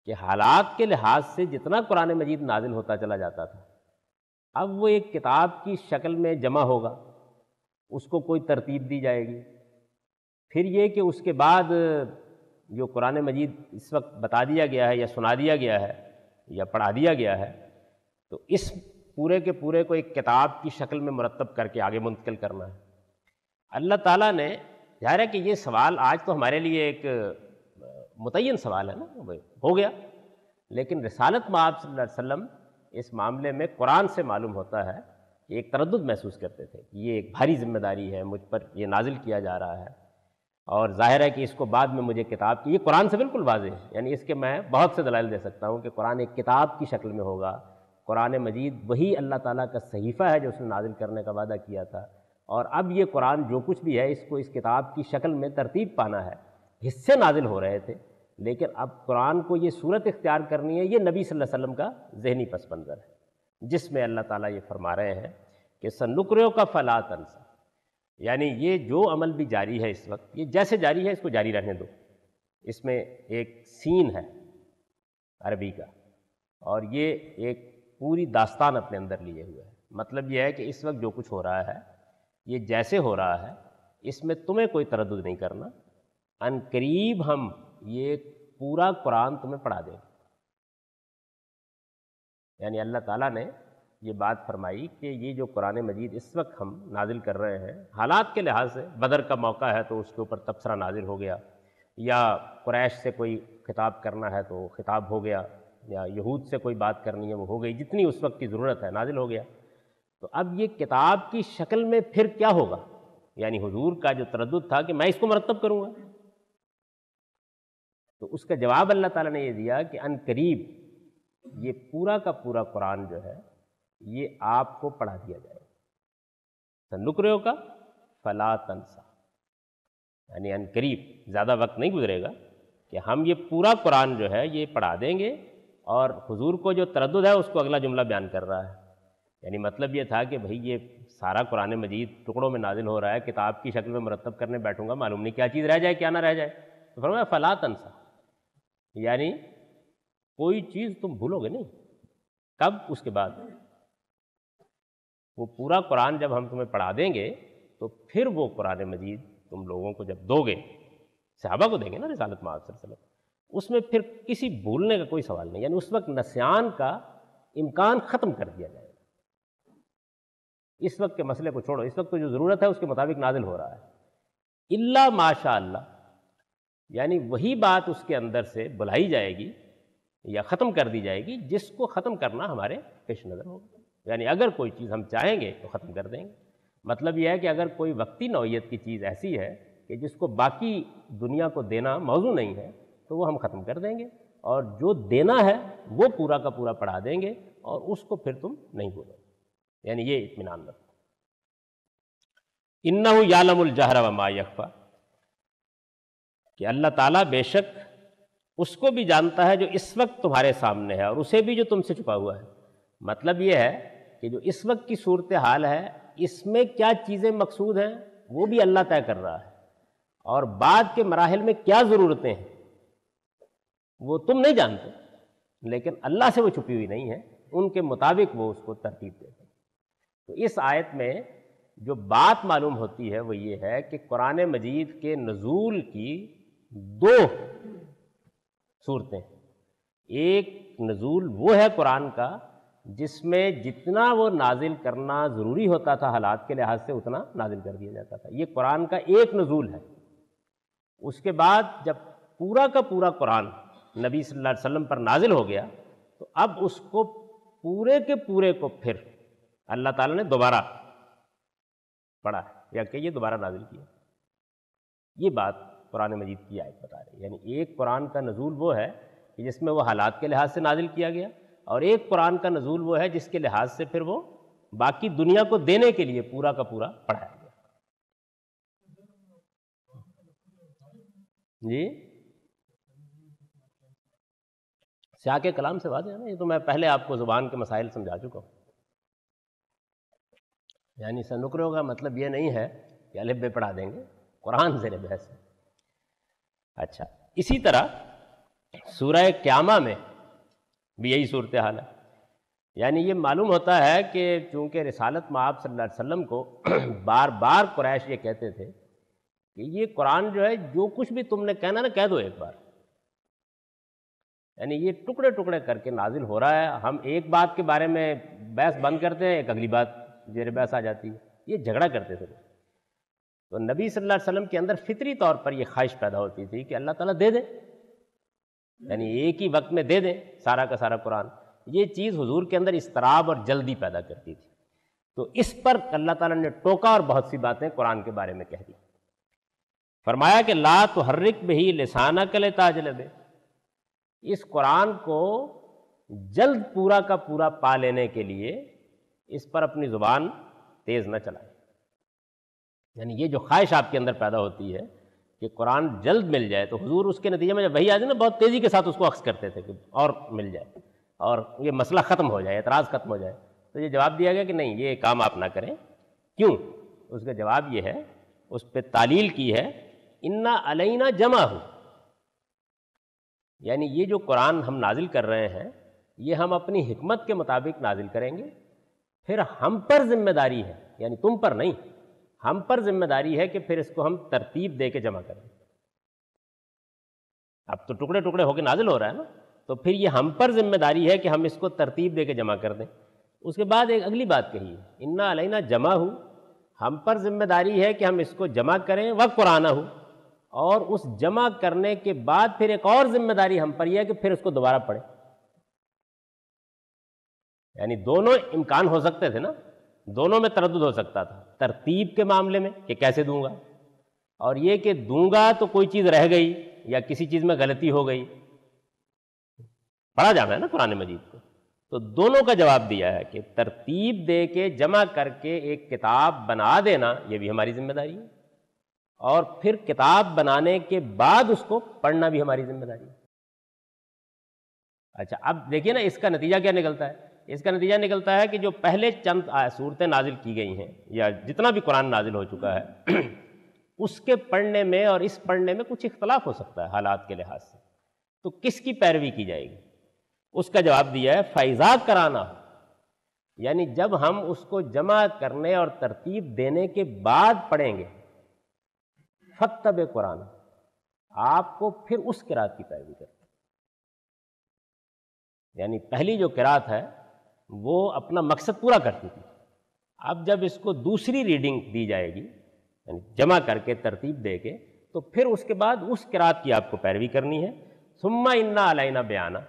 कि हालात के लिहाज से जितना कुरान मजीद नाजिल होता चला जाता था अब वो एक किताब की शक्ल में जमा होगा उसको कोई तरतीब दी जाएगी फिर ये कि उसके बाद जो कुरान मजीद इस वक्त बता दिया गया है या सुना दिया गया है या पढ़ा दिया गया है तो इस पूरे के पूरे को एक किताब की शक्ल में मुरतब करके आगे मुंतकिल करना है अल्लाह ताला ने ज़ाहिर है कि ये सवाल आज तो हमारे लिए एक मुतन सवाल है ना भाई हो गया लेकिन रसालत माब वसम इस मामले में कुरान से मालूम होता है कि एक तरद महसूस करते थे कि ये एक भारी जिम्मेदारी है मुझ पर यह नाजिल किया जा रहा है और ज़ाहिर है कि इसको बाद में मुझे किताब की ये कुरान से बिल्कुल वाजे है यानी इसके मैं बहुत से दलाल दे सकता हूँ कि कुरान एक किताब की शक्ल में होगा कुरान मजीद वही अल्लाह ताला का सहीफ़ा है जो उसने नाजिल करने का वादा किया था और अब ये कुरान जो कुछ भी है इसको इस किताब की शक्ल में तरतीब पाना है हिस्से नाजिल हो रहे थे लेकिन अब कुरान को ये सूरत इख्तियार करनी है ये नबी सल्लल्लाहु अलैहि वसल्लम का जहनी पस मंज़र है जिसमें अल्लाह ताला ये फरमा रहे हैं कि सनुकरों का फ़ला तनसा यानी ये जो अमल भी जारी है इस वक्त ये जैसे जारी है इसको जारी रहने दो इसमें एक सीन है अरबी का और ये एक पूरी दास्तान अपने अंदर लिए हुए है मतलब यह है कि इस वक्त जो कुछ हो रहा है ये जैसे हो रहा है इसमें तुम्हें कोई तरद नहीं करना अन करीब हम ये पूरा कुरान तुम्हें पढ़ा देंगे यानी अल्लाह ताला ने ये बात फरमाई कि ये जो कुरान मजीद इस वक्त हम नाजिल कर रहे हैं हालात के लिहाज से बदर का मौका है तो उसके ऊपर तबसरा नाजिल हो गया या क्रैश से कोई खिताब करना है तो खिताब हो गया या यहूद से कोई बात करनी है वो हो गई जितनी उस वक्त की ज़रूरत है नाजिल हो गया तो अब ये किताब की शक्ल में फिर क्या होगा यानी हुजूर का जो तरद था कि मैं इसको मरतब करूँगा तो उसका जवाब अल्लाह ताला ने ये दिया कि अन करीब ये पूरा का पूरा कुरान जो है ये आपको पढ़ा दिया जाएगा संदूक का फला तनसा यानी अन करीब ज़्यादा वक्त नहीं गुजरेगा कि हम ये पूरा कुरान जो है ये पढ़ा देंगे और हुजूर को जो तरद है उसको अगला जुमला बयान कर रहा है यानी मतलब ये था कि भाई ये सारा कुरान मजीद टुकड़ों में नाजिल हो रहा है किताब की शक्ल में मरतब करने बैठूंगा मालूम नहीं क्या चीज़ रह जाए क्या ना रह जाए तो मैं फला तनसा यानी कोई चीज़ तुम भूलोगे नहीं कब उसके बाद वो पूरा कुरान जब हम तुम्हें पढ़ा देंगे तो फिर वो कुरान मजीद तुम लोगों को जब दोगे सहाबा को देंगे ना रसालत माँ उसमें फिर किसी भूलने का कोई सवाल नहीं यानी उस वक्त नस्यान का इम्कान ख़त्म कर दिया जाएगा इस वक्त के मसले को छोड़ो इस वक्त को जो ज़रूरत है उसके मुताबिक नाजिल हो रहा है इल्ला माशा यानी वही बात उसके अंदर से बुलाई जाएगी या ख़त्म कर दी जाएगी जिसको ख़त्म करना हमारे पेश नज़र होगा यानी अगर कोई चीज़ हम चाहेंगे तो ख़त्म कर देंगे मतलब यह है कि अगर कोई वक्ती नौीयत की चीज़ ऐसी है कि जिसको बाकी दुनिया को देना मौजू नहीं है तो वो हम ख़त्म कर देंगे और जो देना है वो पूरा का पूरा पढ़ा देंगे और उसको फिर तुम नहीं बोलोगे यानी ये इतमान रख इन्ना हूँ जहरा व मायकफ़ा कि अल्लाह ताला बेशक उसको भी जानता है जो इस वक्त तुम्हारे सामने है और उसे भी जो तुमसे छुपा हुआ है मतलब ये है कि जो इस वक्त की सूरत हाल है इसमें क्या चीज़ें मकसूद हैं वो भी अल्लाह तय कर रहा है और बाद के मराहल में क्या ज़रूरतें हैं वो तुम नहीं जानते लेकिन अल्लाह से वो छुपी हुई नहीं है उनके मुताबिक वो उसको तरतीब देते हैं तो इस आयत में जो बात मालूम होती है वो ये है कि कुरान मजीद के नज़ूल की दो सूरतें एक नज़ूल वो है कुरान का जिसमें जितना वो नाजिल करना ज़रूरी होता था हालात के लिहाज से उतना नाजिल कर दिया जाता था ये कुरान का एक नज़ूल है उसके बाद जब पूरा का पूरा कुरान नबी सल्लल्लाहु अलैहि वसल्लम पर नाजिल हो गया तो अब उसको पूरे के पूरे को फिर अल्लाह ताला ने दोबारा पढ़ा है या कहिए दोबारा नाजिल किया ये बात कुरान मजीद की आयत बता रही है यानी एक कुरान का नजूल वो है कि जिसमें वो हालात के लिहाज से नाजिल किया गया और एक कुरान का नजूल वो है जिसके लिहाज से फिर वो बाकी दुनिया को देने के लिए पूरा का पूरा पढ़ाया गया जी सिया के कलाम से वाजे है ना ये तो मैं पहले आपको ज़ुबान के मसाइल समझा चुका हूँ यानी सनुकरों का मतलब ये नहीं है कि अलब्बे पढ़ा देंगे कुरान से बहस अच्छा इसी तरह सूर्य क्यामा में भी यही सूरत हाल है यानी ये मालूम होता है कि चूँकि रसालत में आप अलैहि को बार बार क्रैश ये कहते थे कि ये कुरान जो है जो कुछ भी तुमने कहना ना कह दो एक बार यानी ये टुकड़े टुकड़े करके नाजिल हो रहा है हम एक बात के बारे में बहस बंद करते हैं एक अगली बात जेर बहस आ जाती है ये झगड़ा करते थे तो नबी सल्लल्लाहु अलैहि वसल्लम के अंदर फितरी तौर पर यह ख्वाहिश पैदा होती थी कि अल्लाह ताला दे दे यानी एक ही वक्त में दे दें सारा का सारा कुरान ये चीज़ हुजूर के अंदर इसतराब और जल्दी पैदा करती थी तो इस पर अल्लाह ताला ने टोका और बहुत सी बातें कुरान के बारे में कह दी फरमाया कि ला तो हर्रिक ही लसाना कले ताजलब इस कुरान को जल्द पूरा का पूरा पा लेने के लिए इस पर अपनी ज़ुबान तेज़ न चलाए यानी ये जो ख्वाहिश आपके अंदर पैदा होती है कि कुरान जल्द मिल जाए तो हुजूर उसके नतीजे में जब वही आ जाए ना बहुत तेज़ी के साथ उसको अक्स करते थे कि और मिल जाए और ये मसला ख़त्म हो जाए एतराज़ ख़त्म हो जाए तो ये जवाब दिया गया कि नहीं ये काम आप ना करें क्यों उसका जवाब ये है उस पर तालील की है इन्ना अलैना जमा हो यानी ये जो कुरान हम नाजिल कर रहे हैं ये हम अपनी हमत के मुताबिक नाजिल करेंगे फिर हम पर जिम्मेदारी है यानी तुम पर नहीं हम पर जिम्मेदारी है कि फिर इसको हम तरतीब दे के जमा करें अब तो टुकड़े टुकड़े होकर नाजिल हो रहा है ना तो फिर ये हम पर जिम्मेदारी है कि हम इसको तरतीब दे के जमा कर दें उसके बाद एक अगली बात कही इन्ना अलैना जमा हो हम पर जिम्मेदारी है कि हम इसको जमा करें व कुराना हो और उस जमा करने के बाद फिर एक और जिम्मेदारी हम पर यह है कि फिर उसको दोबारा पढ़े यानी दोनों इम्कान हो सकते थे ना दोनों में तरद हो सकता था तरतीब के मामले में कि कैसे दूंगा और ये कि दूंगा तो कोई चीज़ रह गई या किसी चीज़ में गलती हो गई पढ़ा जाना है ना कुरान मजीद को तो दोनों का जवाब दिया है कि तरतीब दे के जमा करके एक किताब बना देना यह भी हमारी जिम्मेदारी है और फिर किताब बनाने के बाद उसको पढ़ना भी हमारी जिम्मेदारी है अच्छा अब देखिए ना इसका नतीजा क्या निकलता है इसका नतीजा निकलता है कि जो पहले चंद सूरतें नाजिल की गई हैं या जितना भी कुरान नाजिल हो चुका है उसके पढ़ने में और इस पढ़ने में कुछ इख्तलाफ हो सकता है हालात के लिहाज से तो किसकी पैरवी की जाएगी उसका जवाब दिया है फैज़ा कराना यानी जब हम उसको जमा करने और तरतीब देने के बाद पढ़ेंगे फतब कुरान आपको फिर उस किरात की पैरवी करते यानी पहली जो किरात है वो अपना मकसद पूरा करती थी अब जब इसको दूसरी रीडिंग दी जाएगी यानी जमा करके तरतीब दे के तो फिर उसके बाद उस किरात की आपको पैरवी करनी है सुम्मा इन्ना अलाइना बयाना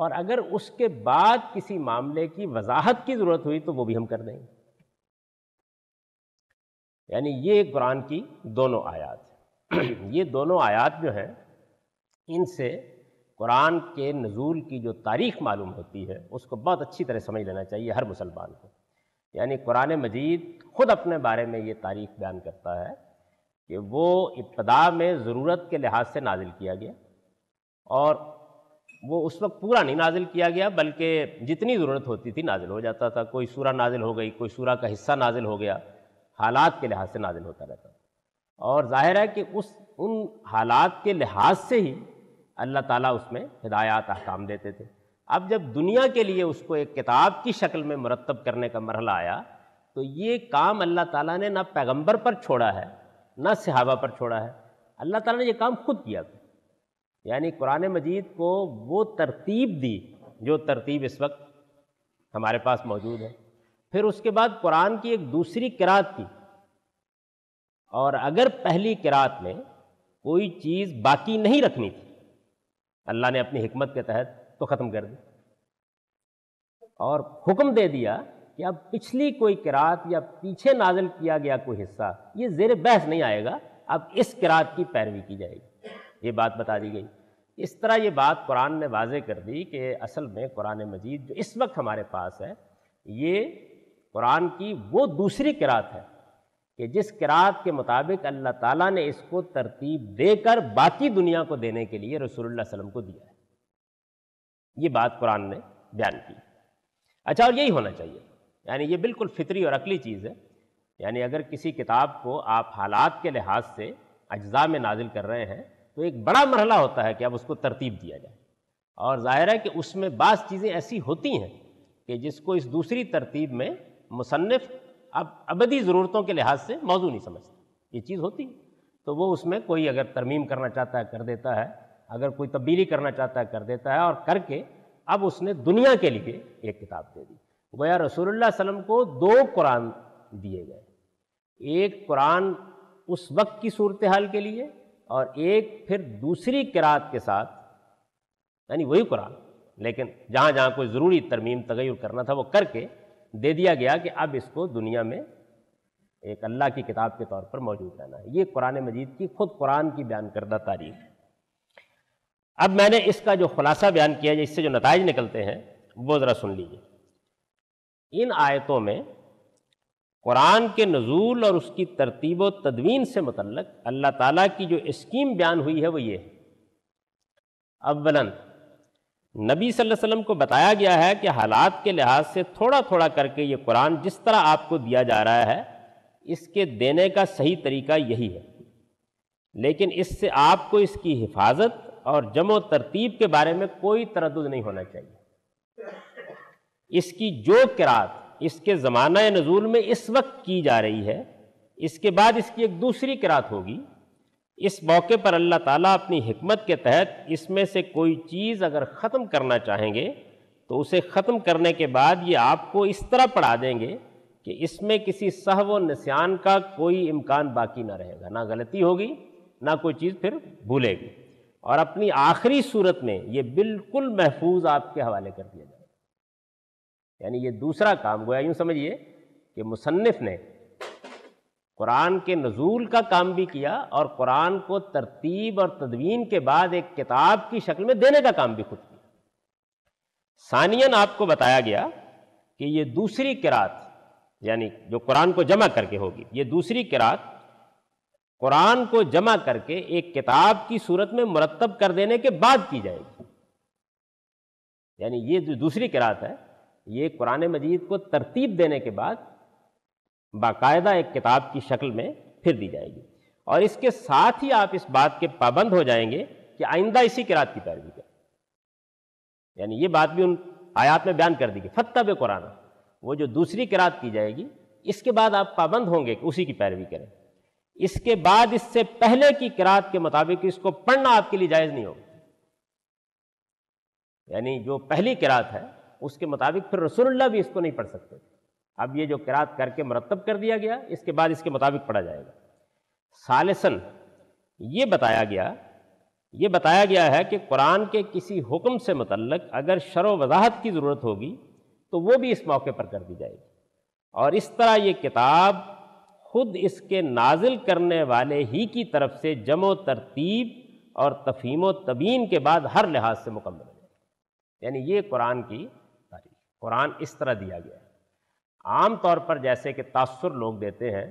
और अगर उसके बाद किसी मामले की वजाहत की ज़रूरत हुई तो वो भी हम कर देंगे यानी ये कुरान की दोनों आयात ये दोनों आयात जो हैं इनसे कुरान के नज़ूल की जो तारीख मालूम होती है उसको बहुत अच्छी तरह समझ लेना चाहिए हर मुसलमान को यानी कुरान मजीद ख़ुद अपने बारे में ये तारीख बयान करता है कि वो इब्तदा में ज़रूरत के लिहाज से नाजिल किया गया और वो उस वक्त पूरा नहीं नाजिल किया गया बल्कि जितनी ज़रूरत होती थी नाजिल हो जाता था कोई सूरा नाजिल हो गई कोई सूरा का हिस्सा नाजिल हो गया हालात के लिहाज से नाजिल होता रहता और जाहिर है कि उस उन हालात के लिहाज से ही अल्लाह ताला उसमें हिदायत अहकाम देते थे अब जब दुनिया के लिए उसको एक किताब की शक्ल में मरतब करने का मरहला आया तो ये काम अल्लाह ताला ने ना पैगंबर पर छोड़ा है ना सहाबा पर छोड़ा है अल्लाह ताला ने ये काम खुद किया था यानी कुरान मजीद को वो तरतीब दी जो तरतीब इस वक्त हमारे पास मौजूद है फिर उसके बाद कुरान की एक दूसरी किरात की और अगर पहली किरात में कोई चीज़ बाकी नहीं रखनी थी अल्लाह ने अपनी हमत के तहत तो ख़त्म कर दी और हुक्म दे दिया कि अब पिछली कोई किरात या पीछे नाजिल किया गया कोई हिस्सा ये जेर बहस नहीं आएगा अब इस किरात की पैरवी की जाएगी ये बात बता दी गई इस तरह ये बात कुरान ने वाजे कर दी कि असल में कुरान मजीद जो इस वक्त हमारे पास है ये कुरान की वो दूसरी किरात है कि जिस किरात के मुताबिक अल्लाह ताला ने इसको तरतीब देकर बाकी दुनिया को देने के लिए रसूलुल्लाह सल्लम को दिया है ये बात कुरान ने बयान की अच्छा और यही होना चाहिए यानी ये बिल्कुल फितरी और अकली चीज़ है यानी अगर किसी किताब को आप हालात के लिहाज से अज्जा में नाजिल कर रहे हैं तो एक बड़ा मरहला होता है कि अब उसको तरतीब दिया जाए और ज़ाहिर है कि उसमें बास चीज़ें ऐसी होती हैं कि जिसको इस दूसरी तरतीब में मुसनफ़ अब अबदी ज़रूरतों के लिहाज से मौजू नहीं समझता ये चीज़ होती है तो वो उसमें कोई अगर तरमीम करना चाहता है कर देता है अगर कोई तब्दीली करना चाहता है कर देता है और करके अब उसने दुनिया के लिए एक किताब दे दी गोया रसूलुल्लाह सल्लम को दो कुरान दिए गए एक कुरान उस वक्त की सूरत हाल के लिए और एक फिर दूसरी किरात के साथ यानी वही कुरान लेकिन जहाँ जहाँ कोई ज़रूरी तरमीम तगैर करना था वो करके दे दिया गया कि अब इसको दुनिया में एक अल्लाह की किताब के तौर पर मौजूद रहना है ये कुरान मजीद की खुद कुरान की बयान करदा तारीख है अब मैंने इसका जो खुलासा बयान किया है इससे जो नतज निकलते हैं वो ज़रा सुन लीजिए इन आयतों में कुरान के नज़ूल और उसकी तरतीब तदवीन से मतलब अल्लाह ताला की जो स्कीम बयान हुई है वो ये है अवला नबी सल्लल्लाहु अलैहि वसल्लम को बताया गया है कि हालात के लिहाज से थोड़ा थोड़ा करके ये कुरान जिस तरह आपको दिया जा रहा है इसके देने का सही तरीका यही है लेकिन इससे आपको इसकी हिफाजत और जमो तरतीब के बारे में कोई तरद नहीं होना चाहिए इसकी जो किरात इसके ज़माना नज़ूल में इस वक्त की जा रही है इसके बाद इसकी एक दूसरी किरात होगी इस मौके पर अल्लाह ताला अपनी हमत के तहत इसमें से कोई चीज़ अगर ख़त्म करना चाहेंगे तो उसे ख़त्म करने के बाद ये आपको इस तरह पढ़ा देंगे कि इसमें किसी सह व नस्यान का कोई इम्कान बाकी ना रहेगा ना गलती होगी ना कोई चीज़ फिर भूलेगी और अपनी आखिरी सूरत में ये बिल्कुल महफूज आपके हवाले कर दिया जाएगा यानी ये दूसरा काम गोया यूँ समझिए कि मुसनफ़ ने कुरान के नज़ूल का काम भी किया और कुरान को तरतीब और तदवीन के बाद एक किताब की शक्ल में देने का काम भी खुद किया सानियन आपको बताया गया कि यह दूसरी किरात यानी जो कुरान को जमा करके होगी ये दूसरी किरात कुरान को जमा करके एक किताब की सूरत में मुरतब कर देने के बाद की जाएगी यानी ये जो दूसरी किरात है ये कुरान मजीद को तरतीब देने के बाद बाकायदा एक किताब की शक्ल में फिर दी जाएगी और इसके साथ ही आप इस बात के पाबंद हो जाएंगे कि आइंदा इसी किरात की पैरवी करें यानी ये बात भी उन आयात में बयान कर दी गई फतब कुराना वो जो दूसरी किरात की जाएगी इसके बाद आप पाबंद होंगे कि उसी की पैरवी करें इसके बाद इससे पहले की किरात के मुताबिक इसको पढ़ना आपके लिए जायज़ नहीं होगा यानी जो पहली किरात है उसके मुताबिक फिर रसूलुल्लाह भी इसको नहीं पढ़ सकते थे अब ये जो किरात करके मरतब कर दिया गया इसके बाद इसके मुताबिक पढ़ा जाएगा सालसन ये बताया गया ये बताया गया है कि कुरान के किसी हुक्म से मतलब अगर शर वजाहत की ज़रूरत होगी तो वो भी इस मौके पर कर दी जाएगी और इस तरह ये किताब खुद इसके नाजिल करने वाले ही की तरफ से जमो तरतीब और तफीम तबीन के बाद हर लिहाज से मुकम्मल हो जाएगी यानी ये कुरान की तारीख कुरान इस तरह दिया गया है आम तौर पर जैसे कि तासर लोग देते हैं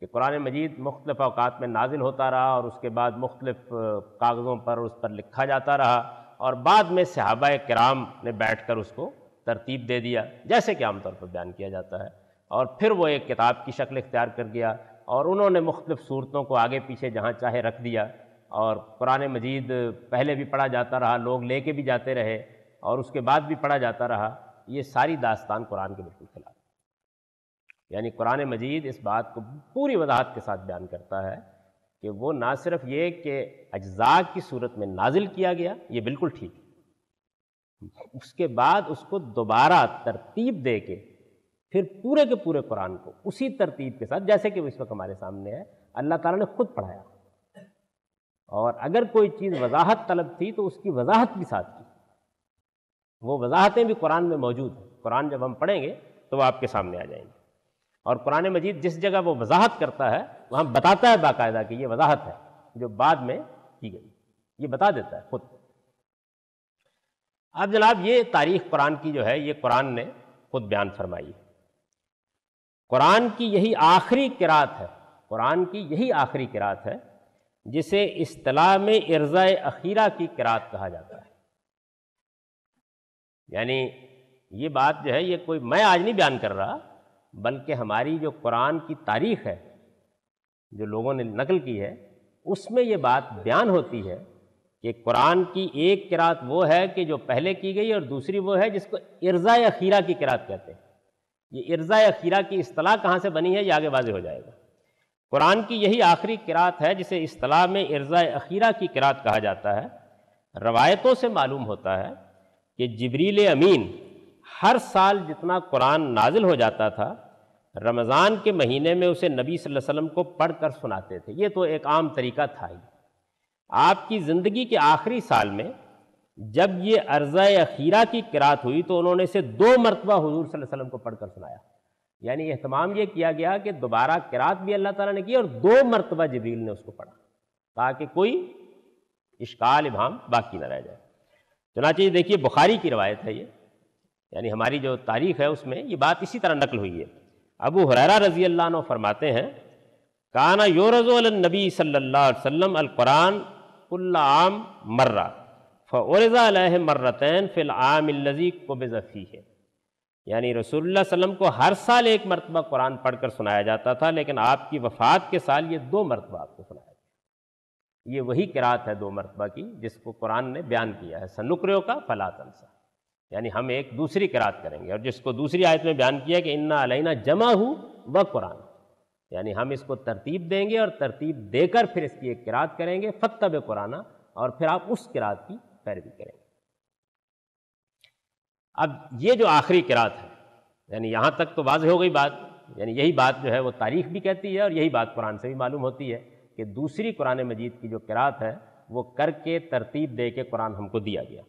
कि कुरान मजीद मुख्तफ अवकात में नाजिल होता रहा और उसके बाद मुख्तफ कागज़ों पर उस पर लिखा जाता रहा और बाद में सहाबा कराम ने बैठ कर उसको तरतीब दे दिया जैसे कि आमतौर पर बयान किया जाता है और फिर वो एक किताब की शक्ल इख्तियार कर गया और उन्होंने मुख्तलिफ़ सूरतों को आगे पीछे जहाँ चाहे रख दिया और कुरान मजीद पहले भी पढ़ा जाता रहा लोग ले के भी जाते रहे और उसके बाद भी पढ़ा जाता रहा ये सारी दास्तान कुरान के बिल्कुल खिलाफ यानी कुरान मजीद इस बात को पूरी वजाहत के साथ बयान करता है कि वो ना सिर्फ ये कि अज्जा की सूरत में नाजिल किया गया ये बिल्कुल ठीक है उसके बाद उसको दोबारा तरतीब दे के फिर पूरे के पूरे कुरान को उसी तरतीब के साथ जैसे कि इस वक्त हमारे सामने है अल्लाह ताला ने खुद पढ़ाया और अगर कोई चीज़ वजाहत तलब थी तो उसकी वजाहत भी साथ की वो वजाहतें भी कुरान में मौजूद हैं कुरान जब हम पढ़ेंगे तो वह आपके सामने आ जाएंगे और कुरान मजीद जिस जगह वो वजाहत करता है वहाँ बताता है बाकायदा कि ये वजाहत है जो बाद में की गई ये बता देता है खुद अब जनाब ये तारीख कुरान की जो है ये कुरान ने खुद बयान फरमाई है कुरान की यही आखिरी किरात है कुरान की यही आखिरी किरात है जिसे अतलाह में इर्जा अखीरा की किरात कहा जाता है यानी ये बात जो है ये कोई मैं आज नहीं बयान कर रहा बल्कि हमारी जो कुरान की तारीख है जो लोगों ने नकल की है उसमें ये बात बयान होती है कि कुरान की एक किरात वो है कि जो पहले की गई और दूसरी वो है जिसको इर्ज़ा अखीरा की किरात कहते हैं ये इर्ज़ा अखीरा की असलाह कहाँ से बनी है ये आगे वाजे हो जाएगा कुरान की यही आखिरी किरात है जिसे असलाह में इर्ज़ा अखीरा की किरात कहा जाता है रवायतों से मालूम होता है कि जबरील अमीन हर साल जितना कुरान नाजिल हो जाता था रमज़ान के महीने में उसे नबी सल्लल्लाहु अलैहि वसल्लम को पढ़ कर सुनाते थे ये तो एक आम तरीका था ही आपकी ज़िंदगी के आखिरी साल में जब ये अर्ज़ा अखीरा की किरात हुई तो उन्होंने इसे दो मरतबा हजूर वसल्लम को पढ़कर सुनाया यानी अहतमाम ये किया गया कि दोबारा किरात भी अल्लाह ताला ने की और दो मरतबा जबील ने उसको पढ़ा ताकि कोई इश्काल इमाम बाकी ना रह जाए चुनाचे देखिए बुखारी की रवायत है ये यानी हमारी जो तारीख है उसमें ये बात इसी तरह नकल हुई है अबू हरारा रजी अल्लाह फरमाते हैं काना योरज़नबी सल्ला वसम अलकुरान आम मर्रा फ़र्ज़ा मर्रतन फ़िल आम को बेज़फ़ी है यानी रसूलुल्लाह वसम को हर साल एक मरतबा कुरान पढ़कर सुनाया जाता था लेकिन आपकी वफ़ात के साल ये दो मरतबा आपको सुनाया गया ये वही किरात है दो मरतबा की जिसको कुरान ने बयान किया है सनुक्रयों का फलातन सा यानी हम एक दूसरी किरात करेंगे और जिसको दूसरी आयत में बयान किया कि इन्ना अलैना जमा हूँ व कुरान यानी हम इसको तरतीब देंगे और तरतीब देकर फिर इसकी एक किरात करेंगे फतब कुराना और फिर आप उस किरात की पैरवी करेंगे अब ये जो आखिरी किरात है यानी यहाँ तक तो वाज हो गई बात यानी यही बात जो है वो तारीख भी कहती है और यही बात कुरान से भी मालूम होती है कि दूसरी कुरान मजीद की जो किरात है वो करके तरतीब दे के कुरान हमको दिया गया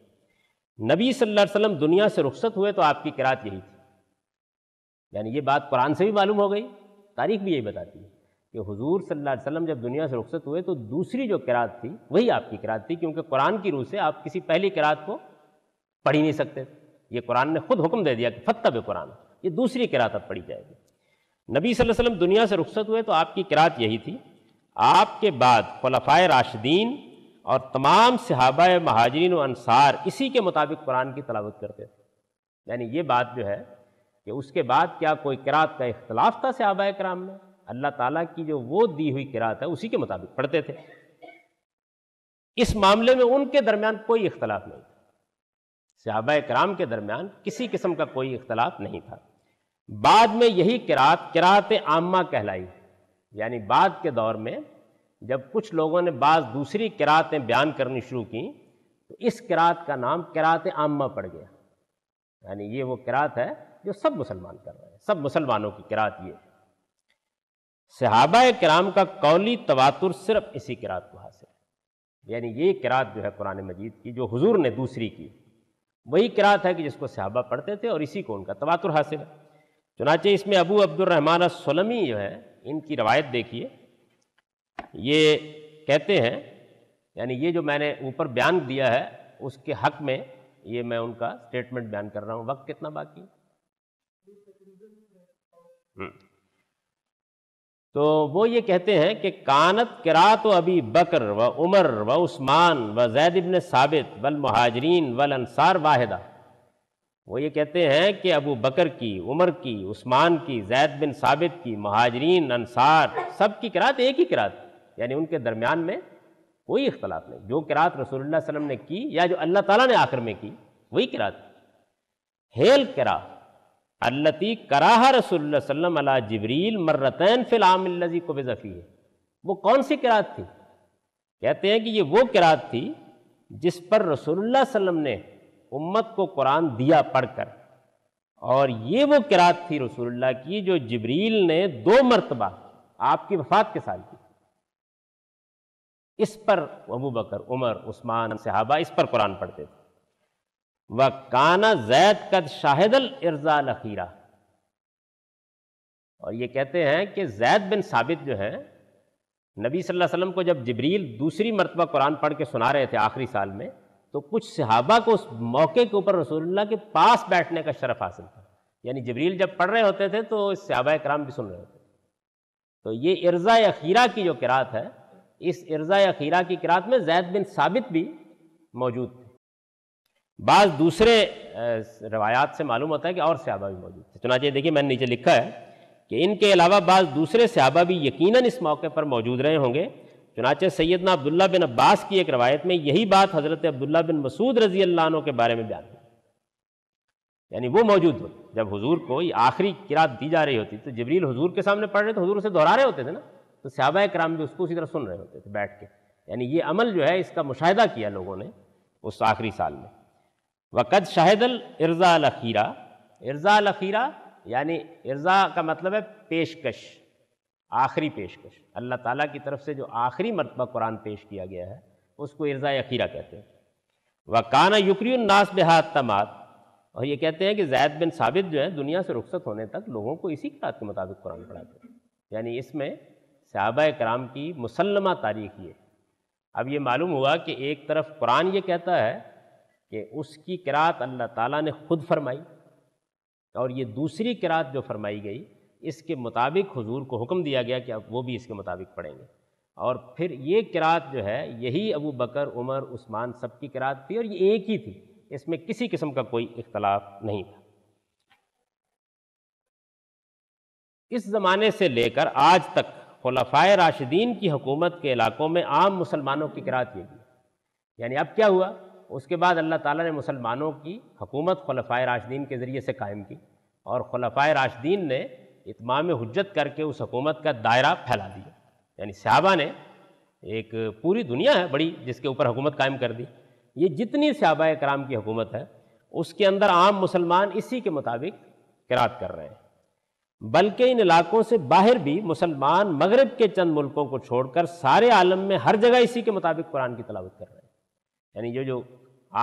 नबी सल्लल्लाहु अलैहि वसल्लम दुनिया से रुखसत हुए तो आपकी किरात यही थी यानी ये बात कुरान से भी मालूम हो गई तारीख भी यही बताती है कि हुजूर सल्लल्लाहु अलैहि वसल्लम जब दुनिया से रुखसत हुए तो दूसरी जो किरात थी वही आपकी किरात थी क्योंकि कुरान की रूह से आप किसी पहली किरात को पढ़ ही नहीं सकते ये कुरान ने खुद हुक्म दे दिया कि फत्ता बे कुरान ये दूसरी किरात अब पढ़ी जाएगी नबी वसल्लम दुनिया से रुखसत हुए तो आपकी किरात यही थी आपके बाद खलफाय राशिदीन और तमाम सिहाबा महाजरीन अनसार इसी के मुताबिक कुरान की तलावत करते थे यानी ये बात जो है कि उसके बाद क्या कोई किरात का इख्तलाफ था सहाबा कराम में अल्लाह ताला की जो वो दी हुई किरात है उसी के मुताबिक पढ़ते थे इस मामले में उनके दरमियान कोई इख्तलाफ नहीं था सहाबा कराम के दरमियान किसी किस्म का कोई इख्तलाफ नहीं था बाद में यही किरात किरात आमा कहलाई यानी बाद के दौर में जब कुछ लोगों ने बाज़ दूसरी किरातें बयान करनी शुरू की तो इस किरात का नाम किरात आमा पड़ गया यानी ये वो किरात है जो सब मुसलमान कर रहे हैं सब मुसलमानों की किरात ये सहाबा कराम का कौली तवातुर सिर्फ इसी किरात को हासिल है यानी ये किरात जो है कुरान मजीद की जो हुजूर ने दूसरी की वही किरात है कि जिसको सहाबा पढ़ते थे और इसी को उनका तवातुर हासिल है चुनाचे इसमें अबू अब्दुलरहमान सलमी जो है इनकी रवायत देखिए ये कहते हैं यानी ये जो मैंने ऊपर बयान दिया है उसके हक में ये मैं उनका स्टेटमेंट बयान कर रहा हूँ वक्त कितना बाकी हम्म। तो वो ये कहते हैं कि कानत किरात अभी बकर व उमर व उस्मान व जैद इबन साबित वल महाजरीन वल अंसार वाहिदा वो ये कहते हैं कि अबू बकर की उमर की उस्मान की जैद बिन साबित की महाजरीन अंसार सब की किरात एक ही किरात यानी उनके दरमियान में कोई इख्तलाफ नहीं जो किरात रसूलुल्लाह वसल्लम ने की या जो अल्लाह ताला ने आखिर में की वही किरात हेल करा अल्लती कराह रसूल वसल्लम अला जबरील मर्रतैन फिल को बेजफ़ी है वो कौन सी किरात थी कहते हैं कि ये वो किरात थी जिस पर रसूलुल्लाह वसल्लम ने उम्मत को कुरान दिया पढ़कर और ये वो किरात थी रसूलुल्लाह की जो जबरील ने दो मरतबा आपकी वफात के साथ इस पर अबू बकर उमर उस्मान सहाबा इस पर कुरान पढ़ते थे व काना जैद कद शाहिदल इर्जा लखीरा और ये कहते हैं कि जैद बिन साबित जो हैं नबी सल्लल्लाहु अलैहि वसल्लम को जब जबरील दूसरी मरतबा कुरान पढ़ के सुना रहे थे आखिरी साल में तो कुछ सहाबा को उस मौके के ऊपर रसूलुल्लाह के पास बैठने का शरफ हासिल था यानी जबरील जब पढ़ रहे होते थे तो सहाबा कराम भी सुन रहे होते तो ये इर्जा अखीरा की जो किरात है इस इर्जा अखीरा की किरात में जैद बिन साबित भी मौजूद थे बाज़ दूसरे रवायात से मालूम होता है कि और सहाबा भी मौजूद थे चुनाचे देखिए मैंने नीचे लिखा है कि इनके अलावा बाज़ दूसरे सहाबा भी यकीनन इस मौके पर मौजूद रहे होंगे चुनाचे सैदना अब्दुल्ला बिन अब्बास की एक रवायत में यही बात हज़रत अब्दुल्ला बिन मसूद रजी अल्लाह के बारे में बयान यानी वो मौजूद जब हुजूर को ये आखिरी किरात दी जा रही होती तो जबरील हुजूर के सामने पढ़ रहे थे हुजूर उसे दोहरा रहे होते थे ना तो सहाबा कराम भी उसको उसी तरह सुन रहे होते थे बैठ के यानी ये अमल जो है इसका मुशाह किया लोगों ने उस आखिरी साल में वक़द शाहिदल इर्ज़ा अखीरा इर्ज़ा अखीरा यानी इर्ज़ा का मतलब है पेशकश आखिरी पेशकश अल्लाह ताला की तरफ से जो आखिरी मरतबा कुरान पेश किया गया है उसको इर्ज़ा अखीरा कहते हैं वकाना युक्रियनास बेहद तमात और ये कहते हैं कि जैद बिन साबित जो है दुनिया से रुख्सत होने तक लोगों को इसी किरात के मुताबिक कुरान पढ़ाते हैं यानी इसमें सहाबा कराम की मुसलमा तारीख ये अब ये मालूम हुआ कि एक तरफ कुरान ये कहता है कि उसकी किरात अल्लाह ताला ने खुद फरमाई और ये दूसरी किरात जो फरमाई गई इसके मुताबिक हुजूर को हुक्म दिया गया कि अब वो भी इसके मुताबिक पढ़ेंगे और फिर ये किरात जो है यही अबू बकर उमर उस्मान सब की किरात थी और ये एक ही थी इसमें किसी किस्म का कोई इख्तलाफ नहीं था इस ज़माने से लेकर आज तक खलफाय राशिदीन की हुकूमत के इलाकों में आम मुसलमानों की किरात ये भी यानी अब क्या हुआ उसके बाद अल्लाह ताला ने मुसलमानों की हुकूमत खलफाय राशिदीन के ज़रिए से कायम की और खलफाय राशिदीन ने इतमाम हजत करके उस हुकूमत का दायरा फैला दिया यानी सहाबा ने एक पूरी दुनिया है बड़ी जिसके ऊपर हुकूमत कायम कर दी ये जितनी सहाबा कराम की हुकूमत है उसके अंदर आम मुसलमान इसी के मुताबिक किरात कर रहे हैं बल्कि इन इलाकों से बाहर भी मुसलमान मगरब के चंद मुल्कों को छोड़कर सारे आलम में हर जगह इसी के मुताबिक कुरान की तलावत कर रहे हैं यानी जो जो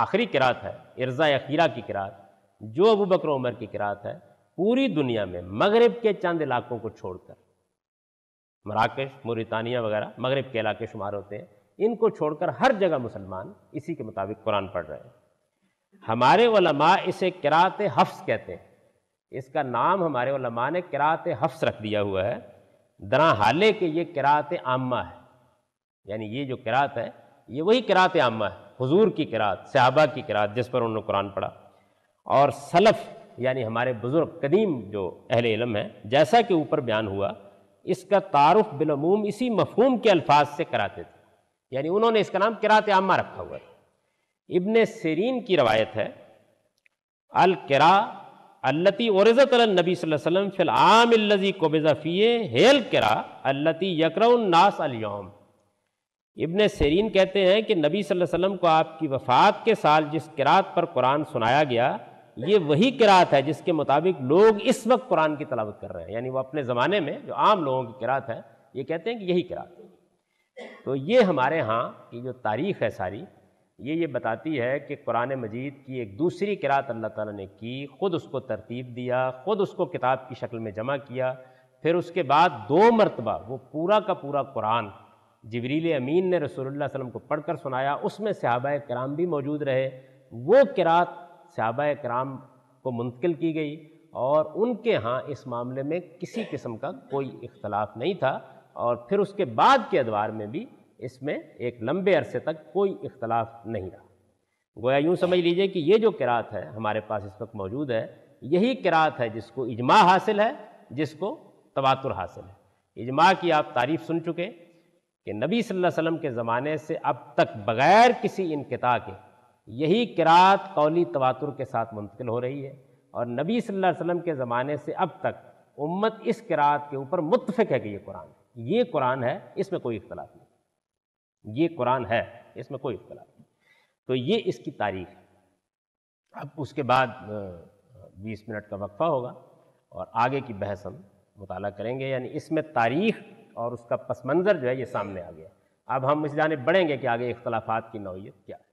आखिरी किरात है इर्जा अखीरा की किरात जो अबू बकर उमर की किरात है पूरी दुनिया में मगरब के चंद इलाकों को छोड़कर मराकश मुरितानिया वगैरह मगरब के इलाके शुमार होते हैं इनको छोड़कर हर जगह मुसलमान इसी के मुताबिक कुरान पढ़ रहे हैं हमारे वलमा इसे किरात हफ्स कहते हैं इसका नाम हमारे उलमा ने किरात हफ्स रख दिया हुआ है दरा हाले के ये किरात आमा है यानी ये जो किरात है ये वही किरात आमा है हुजूर की किरात सहाबा की किरात जिस पर उन्होंने कुरान पढ़ा और सलफ़ यानी हमारे बुज़ुर्ग कदीम जो अहल इलम है जैसा कि ऊपर बयान हुआ इसका तारफ़ बिलमूम इसी मफहूम के अल्फाज से कराते थे यानी उन्होंने इसका नाम किरात आमा रखा हुआ है इबन सरीन की रवायत है अल किरा अल्लती नबी फिल आम हेल करा अल्लती इबन सरीन कहते हैं कि नबी वसल्लम को आपकी वफ़ात के साल जिस किरात पर कुरान सुनाया गया ये वही किरात है जिसके मुताबिक लोग इस वक्त कुरान की तलावत कर रहे हैं यानी वो अपने ज़माने में जो आम लोगों की किरात है ये कहते हैं कि यही किरात तो ये हमारे यहाँ की जो तारीख़ है सारी ये ये बताती है कि कुरान मजीद की एक दूसरी किरात अल्लाह ताला ने की ख़ुद उसको तरतीब दिया ख़ुद उसको किताब की शक्ल में जमा किया फिर उसके बाद दो मरतबा वो पूरा का पूरा कुरान जबरील अमीन ने रसूलुल्लाह वसलम को पढ़ कर सुनाया उसमें सहाबा कराम भी मौजूद रहे वो किरात सहाबा कराम को मुंतकिल की गई और उनके यहाँ इस मामले में किसी किस्म का कोई इख्तलाफ नहीं था और फिर उसके बाद के अदवार में भी इसमें एक लंबे अरसे तक कोई इख्तलाफ नहीं रहा गोया यूँ समझ लीजिए कि ये जो किरात है हमारे पास इस वक्त मौजूद है यही किरात है जिसको इजमा हासिल है जिसको तवातुर हासिल है इजमा की आप तारीफ़ सुन चुके कि नबी सल्लल्लाहु अलैहि वसल्लम के ज़माने से अब तक बग़ैर किसी इन किता के यही किरात कौली तवातुर के साथ मुंतकिल हो रही है और नबी सल्लल्लाहु अलैहि वसल्लम के ज़माने से अब तक उम्मत इस किरात के ऊपर मुतफ़ है कि ये कुरान ये कुरान है इसमें कोई इख्तलाफ नहीं ये कुरान है इसमें कोई इख्तला नहीं तो ये इसकी तारीख अब उसके बाद बीस मिनट का वक्फा होगा और आगे की बहस हम मुताल करेंगे यानी इसमें तारीख और उसका पस मंज़र जो है ये सामने आ गया अब हम इस जाने बढ़ेंगे कि आगे इख्तलाफात की नौीयत क्या है